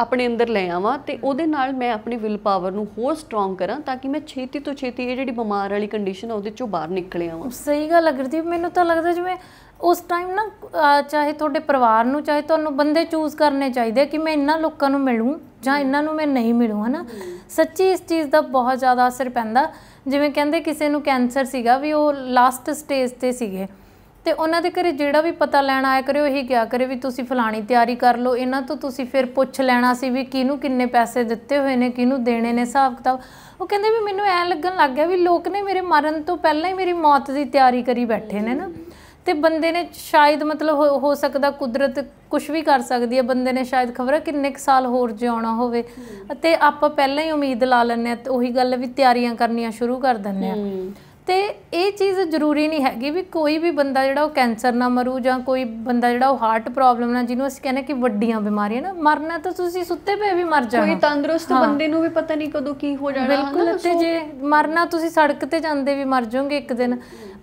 ਆਪਣੇ ਅੰਦਰ ਲੈ ਆਵਾਂ ਤੇ ਉਹਦੇ ਨਾਲ ਮੈਂ ਆਪਣੀ ਵਿਲ ਪਾਵਰ ਨੂੰ ਹੋਰ ਸਟਰੋਂਗ ਕਰਾਂ ਤਾਂ ਕਿ ਮੈਂ ਛੇਤੀ ਤੋਂ ਛੇਤੀ ਇਹ ਜਿਹੜੀ ਬਿਮਾਰ ਵਾਲੀ ਕੰਡੀਸ਼ਨ ਆ ਉਹਦੇ ਚੋਂ ਬਾਹਰ ਨਿਕਲ ਆਵਾਂ ਸਹੀ ਗੱਲ ਲੱਗਦੀ ਰਹੀ ਮੈਨੂੰ ਤਾਂ ਲੱਗਦਾ ਜਿਵੇਂ ਉਸ ਟਾਈਮ ਨਾ ਚਾਹੇ ਤੁਹਾਡੇ ਪਰਿਵਾਰ ਨੂੰ ਚਾਹੇ ਤੁਹਾਨੂੰ ਬੰਦੇ ਚੂਜ਼ ਕਰਨੇ ਚਾਹੀਦੇ ਕਿ ਮੈਂ ਇਹਨਾਂ ਲੋਕਾਂ ਨੂੰ ਮਿਲੂੰ ਜਾਂ ਇਹਨਾਂ ਨੂੰ ਮੈਂ ਨਹੀਂ ਮਿਲੂੰ ਹਨਾ ਸੱਚੀ ਇਸ ਚੀਜ਼ ਦਾ ਬਹੁਤ ਜ਼ਿਆਦਾ ਅਸਰ ਪੈਂਦਾ ਜਿਵੇਂ ਕਹਿੰਦੇ ਕਿਸੇ ਨੂੰ ਕੈਂਸਰ ਸੀਗਾ ਵੀ ਉਹ ਲਾਸਟ ਸਟੇਜ ਤੇ ਸੀਗੇ ਤੇ ਉਹਨਾਂ ਦੇ ਘਰੇ ਜਿਹੜਾ ਵੀ ਪਤਾ ਲੈਣ ਆਇਆ ਕਰੇ ਉਹੀ ਕਿਹਾ ਕਰੇ ਵੀ ਤੁਸੀਂ ਫਲਾਣੀ ਤਿਆਰੀ ਕਰ ਲਓ ਇਹਨਾਂ ਤੋਂ ਤੁਸੀਂ ਫਿਰ ਪੁੱਛ ਲੈਣਾ ਸੀ ਵੀ ਕਿਹਨੂੰ ਕਿੰਨੇ ਪੈਸੇ ਦਿੱਤੇ ਹੋਏ ਨੇ ਕਿਹਨੂੰ ਦੇਣੇ ਨੇ ਹਿਸਾਬ ਕਿਤਾਬ ਉਹ ਕਹਿੰਦੇ ਵੀ ਮੈਨੂੰ ਐ ਲੱਗਣ ਲੱਗ ਗਿਆ ਵੀ ਲੋਕ ਨੇ ਮੇਰੇ ਮਰਨ ਤੋਂ ਪਹਿਲਾਂ ਹੀ ਮੇਰੀ ਮੌਤ ਦੀ ਤਿਆਰੀ ਕਰੀ ਬੈਠੇ ਨੇ ਨਾ ਤੇ ਬੰਦੇ ਨੇ ਸ਼ਾਇਦ ਮਤਲਬ ਹੋ ਸਕਦਾ ਕੁਦਰਤ ਕੁਝ ਵੀ ਕਰ ਸਕਦੀ ਹੈ ਬੰਦੇ ਨੇ ਸ਼ਾਇਦ ਖਬਰ ਕਿੰਨੇ ਕ ਸਾਲ ਹੋਰ ਜਿਉਣਾ ਹੋਵੇ ਅਤੇ ਆਪਾਂ ਪਹਿਲਾਂ ਹੀ ਉਮੀਦ ਲਾ ਲੈਂਦੇ ਆ ਤੇ ਉਹੀ ਗੱਲ ਵੀ ਤਿਆਰੀਆਂ ਕਰਨੀਆਂ ਸ਼ੁਰੂ ਕਰ ਦਿੰਦੇ ਆ ਤੇ ਇਹ ਚੀਜ਼ ਜ਼ਰੂਰੀ ਨਹੀਂ ਹੈਗੀ ਵੀ ਕੋਈ ਵੀ ਬੰਦਾ ਜਿਹੜਾ ਉਹ ਕੈਂਸਰ ਨਾਲ ਮਰੂ ਜਾਂ ਕੋਈ ਬੰਦਾ ਜਿਹੜਾ ਉਹ ਹਾਰਟ ਪ੍ਰੋਬਲਮ ਨਾਲ ਜਿਹਨੂੰ ਅਸੀਂ ਕਹਿੰਦੇ ਕਿ ਵੱਡੀਆਂ ਬਿਮਾਰੀਆਂ ਨਾ ਮਰਨਾ ਤਾਂ ਤੁਸੀਂ ਸੁੱਤੇ ਪਏ ਵੀ ਮਰ ਜਾਣਾ ਕੋਈ ਤੰਦਰੁਸਤ ਬੰਦੇ ਨੂੰ ਵੀ ਪਤਾ ਨਹੀਂ ਕਦੋਂ ਕੀ ਹੋ ਜਾਣਾ ਬਿਲਕੁਲ ਤੇ ਜੇ ਮਰਨਾ ਤੁਸੀਂ ਸੜਕ ਤੇ ਜਾਂਦੇ ਵੀ ਮਰ ਜਾਓਗੇ ਇੱਕ ਦਿਨ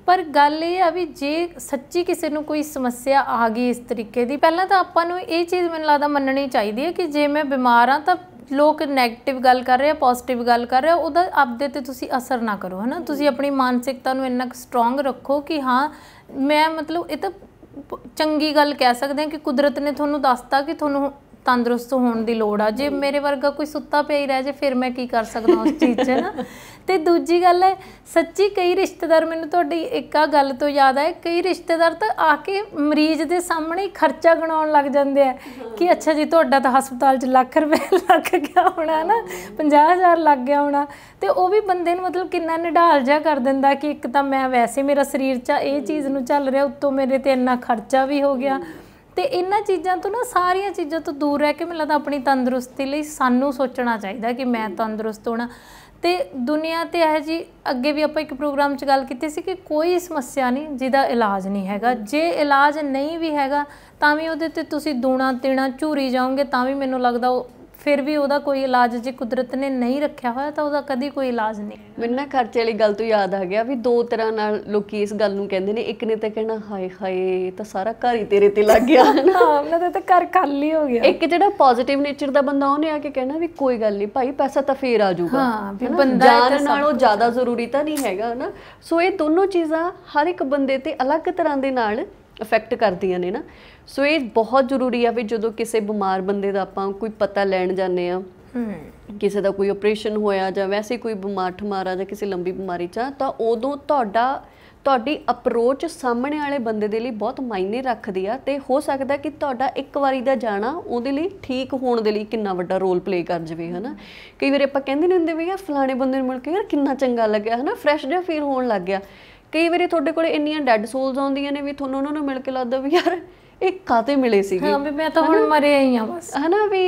ਪਰ ਗੱਲ ਇਹ ਆ ਵੀ ਜੇ ਸੱਚੀ ਕਿਸੇ ਨੂੰ ਕੋਈ ਸਮੱਸਿਆ ਆ ਗਈ ਇਸ ਤਰੀਕੇ ਦੀ ਪਹਿਲਾਂ ਤਾਂ ਆਪਾਂ ਨੂੰ ਇਹ ਚੀਜ਼ ਮੈਨੂੰ ਲੱਗਦਾ ਮੰਨਣੀ ਚਾਹੀਦੀ ਹੈ ਕਿ ਜੇ ਮੈਂ ਬਿਮਾਰ ਆ ਤਾਂ ਲੋਕ 네ਗੇਟਿਵ ਗੱਲ ਕਰ ਰਹੇ ਆ ਪੋਜ਼ਿਟਿਵ ਗੱਲ ਕਰ ਰਹੇ ਆ ਉਹਦਾ ਆਪਦੇ ਤੇ ਤੁਸੀਂ ਅਸਰ ਨਾ ਕਰੋ ਹਨਾ ਤੁਸੀਂ ਆਪਣੀ ਮਾਨਸਿਕਤਾ ਨੂੰ ਇੰਨਾ ਸਟਰੋਂਗ ਰੱਖੋ ਕਿ ਹਾਂ ਮੈਂ ਮਤਲਬ ਇਹ ਤਾਂ ਚੰਗੀ ਗੱਲ ਕਹਿ ਸਕਦੇ ਆ ਕਿ ਕੁਦਰਤ ਨੇ ਤੁਹਾਨੂੰ ਦੱਸਤਾ ਕਿ ਤੁਹਾਨੂੰ ਤੰਦਰੁਸਤ ਹੋਣ ਦੀ ਲੋੜ ਆ ਜੇ ਮੇਰੇ ਵਰਗਾ ਕੋਈ ਸੁੱਤਾ ਪਿਆ ਹੀ ਰਹਿ ਜੇ ਫਿਰ ਮੈਂ ਕੀ ਕਰ ਸਕਦਾ ਉਸ ਚੀਜ਼ 'ਚ ਨਾ ਤੇ ਦੂਜੀ ਗੱਲ ਹੈ ਸੱਚੀ ਕਈ ਰਿਸ਼ਤੇਦਾਰ ਮੈਨੂੰ ਤੁਹਾਡੀ ਇੱਕ ਆ ਗੱਲ ਤੋਂ ਯਾਦ ਆਇਆ ਕਈ ਰਿਸ਼ਤੇਦਾਰ ਤਾਂ ਆ ਕੇ ਮਰੀਜ਼ ਦੇ ਸਾਹਮਣੇ ਖਰਚਾ ਗਣਾਉਣ ਲੱਗ ਜਾਂਦੇ ਆ ਕਿ ਅੱਛਾ ਜੀ ਤੁਹਾਡਾ ਤਾਂ ਹਸਪਤਾਲ 'ਚ ਲੱਖ ਰੁਪਏ ਲੱਗ ਗਿਆ ਹੋਣਾ ਨਾ 50000 ਲੱਗ ਗਿਆ ਹੋਣਾ ਤੇ ਉਹ ਵੀ ਬੰਦੇ ਨੂੰ ਮਤਲਬ ਕਿੰਨਾ ਨਿਢਾਲ ਜਾ ਕਰ ਦਿੰਦਾ ਕਿ ਇੱਕ ਤਾਂ ਮੈਂ ਵੈਸੇ ਮੇਰਾ ਸਰੀਰ 'ਚ ਇਹ ਚੀਜ਼ ਨੂੰ ਚੱਲ ਰਿਹਾ ਉੱਤੋਂ ਮੇਰੇ ਤੇ ਇੰਨਾ ਖਰਚਾ ਵੀ ਹੋ ਗਿਆ ਤੇ ਇਹਨਾਂ ਚੀਜ਼ਾਂ ਤੋਂ ਨਾ ਸਾਰੀਆਂ ਚੀਜ਼ਾਂ ਤੋਂ ਦੂਰ ਰਹਿ ਕੇ ਮੈਨੂੰ ਲੱਗਦਾ ਆਪਣੀ ਤੰਦਰੁਸਤੀ ਲਈ ਸਾਨੂੰ ਸੋਚਣਾ ਚਾਹੀਦਾ ਕਿ ਮੈਂ ਤੰਦਰੁਸਤ ਹੋਣਾ ਤੇ ਦੁਨੀਆ ਤੇ ਇਹ ਜੀ ਅੱਗੇ ਵੀ ਆਪਾਂ ਇੱਕ ਪ੍ਰੋਗਰਾਮ 'ਚ ਗੱਲ ਕੀਤੀ ਸੀ ਕਿ ਕੋਈ ਸਮੱਸਿਆ ਨਹੀਂ ਜਿਹਦਾ ਇਲਾਜ ਨਹੀਂ ਹੈਗਾ ਜੇ ਇਲਾਜ ਨਹੀਂ ਵੀ ਹੈਗਾ ਤਾਂ ਵੀ ਉਹਦੇ ਤੇ ਤੁਸੀਂ ਦੂਣਾ ਤੇਣਾ ਝੂਰੀ ਜਾਓਗੇ ਤਾਂ ਵੀ ਮੈਨੂੰ ਲੱਗਦਾ ਉਹ ਫਿਰ ਵੀ ਉਹਦਾ ਕੋਈ ਇਲਾਜ ਜੇ ਕੁਦਰਤ ਨੇ ਨਹੀਂ ਰੱਖਿਆ ਹੋਇਆ ਤਾਂ ਉਹਦਾ ਕਦੀ ਕੋਈ ਇਲਾਜ ਨਹੀਂ ਮੈਨੂੰ ਨਾ ਖਰਚੇ ਵਾਲੀ ਗੱਲ ਤੋਂ ਯਾਦ ਆ ਗਿਆ ਵੀ ਦੋ ਤਰ੍ਹਾਂ ਨਾਲ ਲੋਕੀ ਇਸ ਗੱਲ ਨੂੰ ਕਹਿੰਦੇ ਨੇ ਇੱਕ ਨੇ ਤਾਂ ਕਹਿਣਾ ਹਾਏ ਹਾਏ ਤਾਂ ਸਾਰਾ ਘਰ ਹੀ ਤੇਰੇ ਤੇ ਲੱਗ ਗਿਆ ਹਾਂ ਆਪਣਾ ਤਾਂ ਘਰ ਖਾਲੀ ਹੋ ਗਿਆ ਇੱਕ ਜਿਹੜਾ ਪੋਜ਼ਿਟਿਵ ਨੇਚਰ ਦਾ ਬੰਦਾ ਉਹਨੇ ਆ ਕੇ ਕਹਿਣਾ ਵੀ ਕੋਈ ਗੱਲ ਨਹੀਂ ਭਾਈ ਪੈਸਾ ਤਾਂ ਫੇਰ ਆ ਜਾਊਗਾ ਹਾਂ ਵੀ ਬੰਦਾ ਜਾਨ ਨਾਲੋਂ ਜ਼ਿਆਦਾ ਜ਼ਰੂਰੀ ਤਾਂ ਨਹੀਂ ਹੈਗਾ ਨਾ ਸੋ ਇਹ ਦੋਨੋਂ ਚੀਜ਼ਾਂ ਹਰ ਇੱਕ ਬੰਦੇ ਤੇ ਅਲੱਗ ਤਰ੍ਹਾਂ ਦੇ ਨਾਲ ਅਫੈਕਟ ਕਰਦੀਆਂ ਨੇ ਨਾ ਸੋ ਇਹ ਬਹੁਤ ਜ਼ਰੂਰੀ ਆ ਵੀ ਜਦੋਂ ਕਿਸੇ ਬਿਮਾਰ ਬੰਦੇ ਦਾ ਆਪਾਂ ਕੋਈ ਪਤਾ ਲੈਣ ਜਾਂਦੇ ਆ ਕਿਸੇ ਦਾ ਕੋਈ ਆਪਰੇਸ਼ਨ ਹੋਇਆ ਜਾਂ ਵੈਸੇ ਕੋਈ ਬਿਮਾਰ ਠਮਾਰਾ ਜਾਂ ਕਿਸੇ ਲੰਬੀ ਬਿਮਾਰੀ ਚ ਤਾਂ ਉਦੋਂ ਤੁਹਾਡਾ ਤੁਹਾਡੀ ਅਪਰੋਚ ਸਾਹਮਣੇ ਵਾਲੇ ਬੰਦੇ ਦੇ ਲਈ ਬਹੁਤ ਮਾਇਨੇ ਰੱਖਦੀ ਆ ਤੇ ਹੋ ਸਕਦਾ ਕਿ ਤੁਹਾਡਾ ਇੱਕ ਵਾਰੀ ਦਾ ਜਾਣਾ ਉਹਦੇ ਲਈ ਠੀਕ ਹੋਣ ਦੇ ਲਈ ਕਿੰਨਾ ਵੱਡਾ ਰੋਲ ਪਲੇ ਕਰ ਜਵੇ ਹਨਾ ਕਈ ਵਾਰ ਆਪਾਂ ਕਹਿੰਦੇ ਨੇ ਹੁੰਦੇ ਵੀ ਯਾਰ ਫਲਾਣੇ ਬੰਦੇ ਨੂੰ ਮਿਲ ਕੇ ਯਾਰ ਕਿੰਨਾ ਚੰਗਾ ਲੱਗਿਆ ਹਨਾ ਫਰੈਸ਼ ਜਿਹਾ ਫੀਲ ਹੋਣ ਲੱਗ ਗਿਆ ਕਈ ਵਾਰੀ ਤੁਹਾਡੇ ਕੋਲ ਇੰਨੀਆਂ ਡੈੱਡ ਸੋਲਸ ਆਉਂਦੀਆਂ ਨੇ ਵੀ ਤੁਹਾਨੂੰ ਉਹਨਾਂ ਨੂੰ ਮਿਲ ਕੇ ਲੱਗਦਾ ਵੀ ਯਾਰ ਇਹ ਕਾਤੇ ਮਿਲੇ ਸੀਗੇ ਹਾਂ ਵੀ ਮੈਂ ਤਾਂ ਹੁਣ ਮਰੇ ਆਈ ਆ ਬਸ ਹਨਾ ਵੀ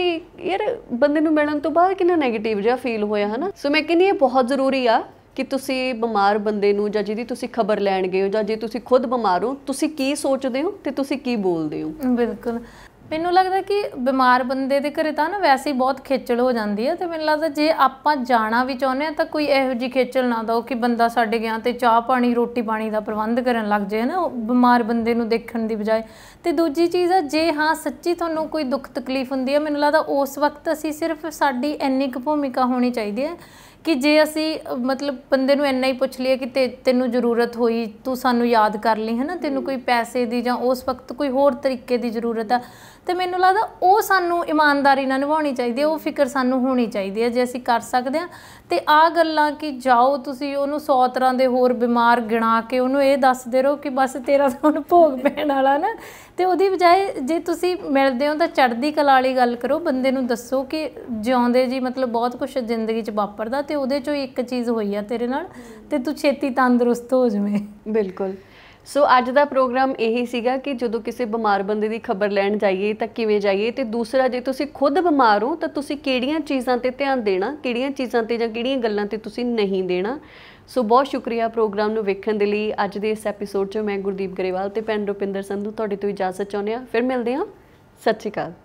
ਯਾਰ ਬੰਦੇ ਨੂੰ ਮਿਲਣ ਤੋਂ ਬਾਅਦ ਕਿੰਨਾ 네ਗੇਟਿਵ ਜਿਹਾ ਫੀਲ ਹੋਇਆ ਹਨਾ ਸੋ ਮੈਂ ਕਹਿੰਦੀ ਇਹ ਬਹੁਤ ਜ਼ਰੂਰੀ ਆ ਕਿ ਤੁਸੀਂ ਬਿਮਾਰ ਬੰਦੇ ਨੂੰ ਜਾਂ ਜਿਹਦੀ ਤੁਸੀਂ ਖਬਰ ਲੈਣ ਗਏ ਹੋ ਜਾਂ ਜੇ ਤੁਸੀਂ ਖੁਦ ਬਿਮਾਰ ਹੋ ਤੁਸੀਂ ਕੀ ਸੋਚਦੇ ਹੋ ਤੇ ਤੁਸੀਂ ਕੀ ਬੋਲਦੇ ਹੋ ਬਿਲਕੁਲ ਮੈਨੂੰ ਲੱਗਦਾ ਕਿ ਬਿਮਾਰ ਬੰਦੇ ਦੇ ਘਰੇ ਤਾਂ ਨਾ ਵੈਸੇ ਹੀ ਬਹੁਤ ਖੇਚਲ ਹੋ ਜਾਂਦੀ ਹੈ ਤੇ ਮੈਨੂੰ ਲੱਗਦਾ ਜੇ ਆਪਾਂ ਜਾਣਾ ਵੀ ਚਾਹੁੰਦੇ ਆ ਤਾਂ ਕੋਈ ਇਹੋ ਜੀ ਖੇਚਲ ਨਾ ਦੋ ਕਿ ਬੰਦਾ ਸਾਡੇ ਗਿਆ ਤੇ ਚਾਹ ਪਾਣੀ ਰੋਟੀ ਪਾਣੀ ਦਾ ਪ੍ਰਬੰਧ ਕਰਨ ਲੱਗ ਜਾਏ ਨਾ ਬਿਮਾਰ ਬੰਦੇ ਨੂੰ ਦੇਖਣ ਦੀ ਬਜਾਏ ਤੇ ਦੂਜੀ ਚੀਜ਼ ਆ ਜੇ ਹਾਂ ਸੱਚੀ ਤੁਹਾਨੂੰ ਕੋਈ ਦੁੱਖ ਤਕਲੀਫ ਹੁੰਦੀ ਹੈ ਮੈਨੂੰ ਲੱਗਦਾ ਉਸ ਵਕਤ ਅਸੀਂ ਸਿਰਫ ਸਾਡੀ ਇੰਨੀ ਕੁ ਭੂਮਿਕਾ ਹੋਣੀ ਚਾਹੀਦੀ ਹੈ ਕਿ ਜੇ ਅਸੀਂ ਮਤਲਬ ਬੰਦੇ ਨੂੰ ਇੰਨਾ ਹੀ ਪੁੱਛ ਲਈਏ ਕਿ ਤੈਨੂੰ ਜ਼ਰੂਰਤ ਹੋਈ ਤੂੰ ਸਾਨੂੰ ਯਾਦ ਕਰ ਲਈ ਹੈ ਨਾ ਤੈਨੂੰ ਕੋਈ ਪੈਸੇ ਦੀ ਜਾਂ ਉਸ ਵਕਤ ਕੋਈ ਹੋਰ ਤਰੀਕੇ ਦੀ ਜ਼ਰੂਰਤ ਆ ਤੇ ਮੈਨੂੰ ਲੱਗਦਾ ਉਹ ਸਾਨੂੰ ਇਮਾਨਦਾਰੀ ਨਾਲ ਨਿਭਾਉਣੀ ਚਾਹੀਦੀ ਹੈ ਉਹ ਫਿਕਰ ਸਾਨੂੰ ਹੋਣੀ ਚਾਹੀਦੀ ਹੈ ਜੇ ਅਸੀਂ ਕਰ ਸਕਦੇ ਹਾਂ ਤੇ ਆ ਗੱਲਾਂ ਕਿ ਜਾਓ ਤੁਸੀਂ ਉਹਨੂੰ 100 ਤਰ੍ਹਾਂ ਦੇ ਹੋਰ ਬਿਮਾਰ ਗਿਣਾ ਕੇ ਉਹਨੂੰ ਇਹ ਦੱਸਦੇ ਰਹੋ ਕਿ ਬਸ ਤੇਰਾ ਤਾਂ ਹੁਣ ਭੋਗ ਪੈਣ ਵਾਲਾ ਨਾ ਤੇ ਉਹਦੀ ਬਜਾਏ ਜੇ ਤੁਸੀਂ ਮਿਲਦੇ ਹੋ ਤਾਂ ਚੜ੍ਹਦੀ ਕਲਾ ਵਾਲੀ ਗੱਲ ਕਰੋ ਬੰਦੇ ਨੂੰ ਦੱਸੋ ਕਿ ਜਿਉਂਦੇ ਜੀ ਮਤਲਬ ਬਹੁਤ ਕੁਝ ਜ਼ਿੰਦਗੀ 'ਚ ਵਾਪਰਦਾ ਤੇ ਉਹਦੇ 'ਚੋਂ ਇੱਕ ਚੀਜ਼ ਹੋਈ ਆ ਤੇਰੇ ਨਾਲ ਤੇ ਤੂੰ ਛੇਤੀ ਤੰਦਰੁਸਤ ਹੋ ਜਵੇਂ ਬਿਲਕੁਲ ਸੋ ਅੱਜ ਦਾ ਪ੍ਰੋਗਰਾਮ ਇਹੀ ਸੀਗਾ ਕਿ ਜਦੋਂ ਕਿਸੇ ਬਿਮਾਰ ਬੰਦੇ ਦੀ ਖਬਰ ਲੈਣ ਜਾਈਏ ਤਾਂ ਕਿਵੇਂ ਜਾਈਏ ਤੇ ਦੂਸਰਾ ਜੇ ਤੁਸੀਂ ਖੁਦ ਬਿਮਾਰ ਹੋ ਤਾਂ ਤੁਸੀਂ ਕਿਹੜੀਆਂ ਚੀਜ਼ਾਂ ਤੇ ਧਿਆਨ ਦੇਣਾ ਕਿਹੜੀਆਂ ਚੀਜ਼ਾਂ ਤੇ ਜਾਂ ਕਿਹੜੀਆਂ ਗੱਲਾਂ ਤੇ ਤੁਸੀਂ ਨਹੀਂ ਦੇਣਾ ਸੋ ਬਹੁਤ ਸ਼ੁਕਰੀਆ ਪ੍ਰੋਗਰਾਮ ਨੂੰ ਵੇਖਣ ਦੇ ਲਈ ਅੱਜ ਦੇ ਇਸ ਐਪੀਸੋਡ 'ਚ ਮੈਂ ਗੁਰਦੀਪ ਗਰੇਵਾਲ ਤੇ ਪੈਨ ਰੁਪਿੰਦਰ ਸੰਧੂ ਤੁਹਾਡੇ ਤੋਂ ਇਜਾਜ਼ਤ ਚਾਹੁੰਦੇ ਆ ਫਿਰ ਮਿਲਦੇ ਹਾਂ ਸਤਿ ਸ਼੍ਰੀ ਅਕਾਲ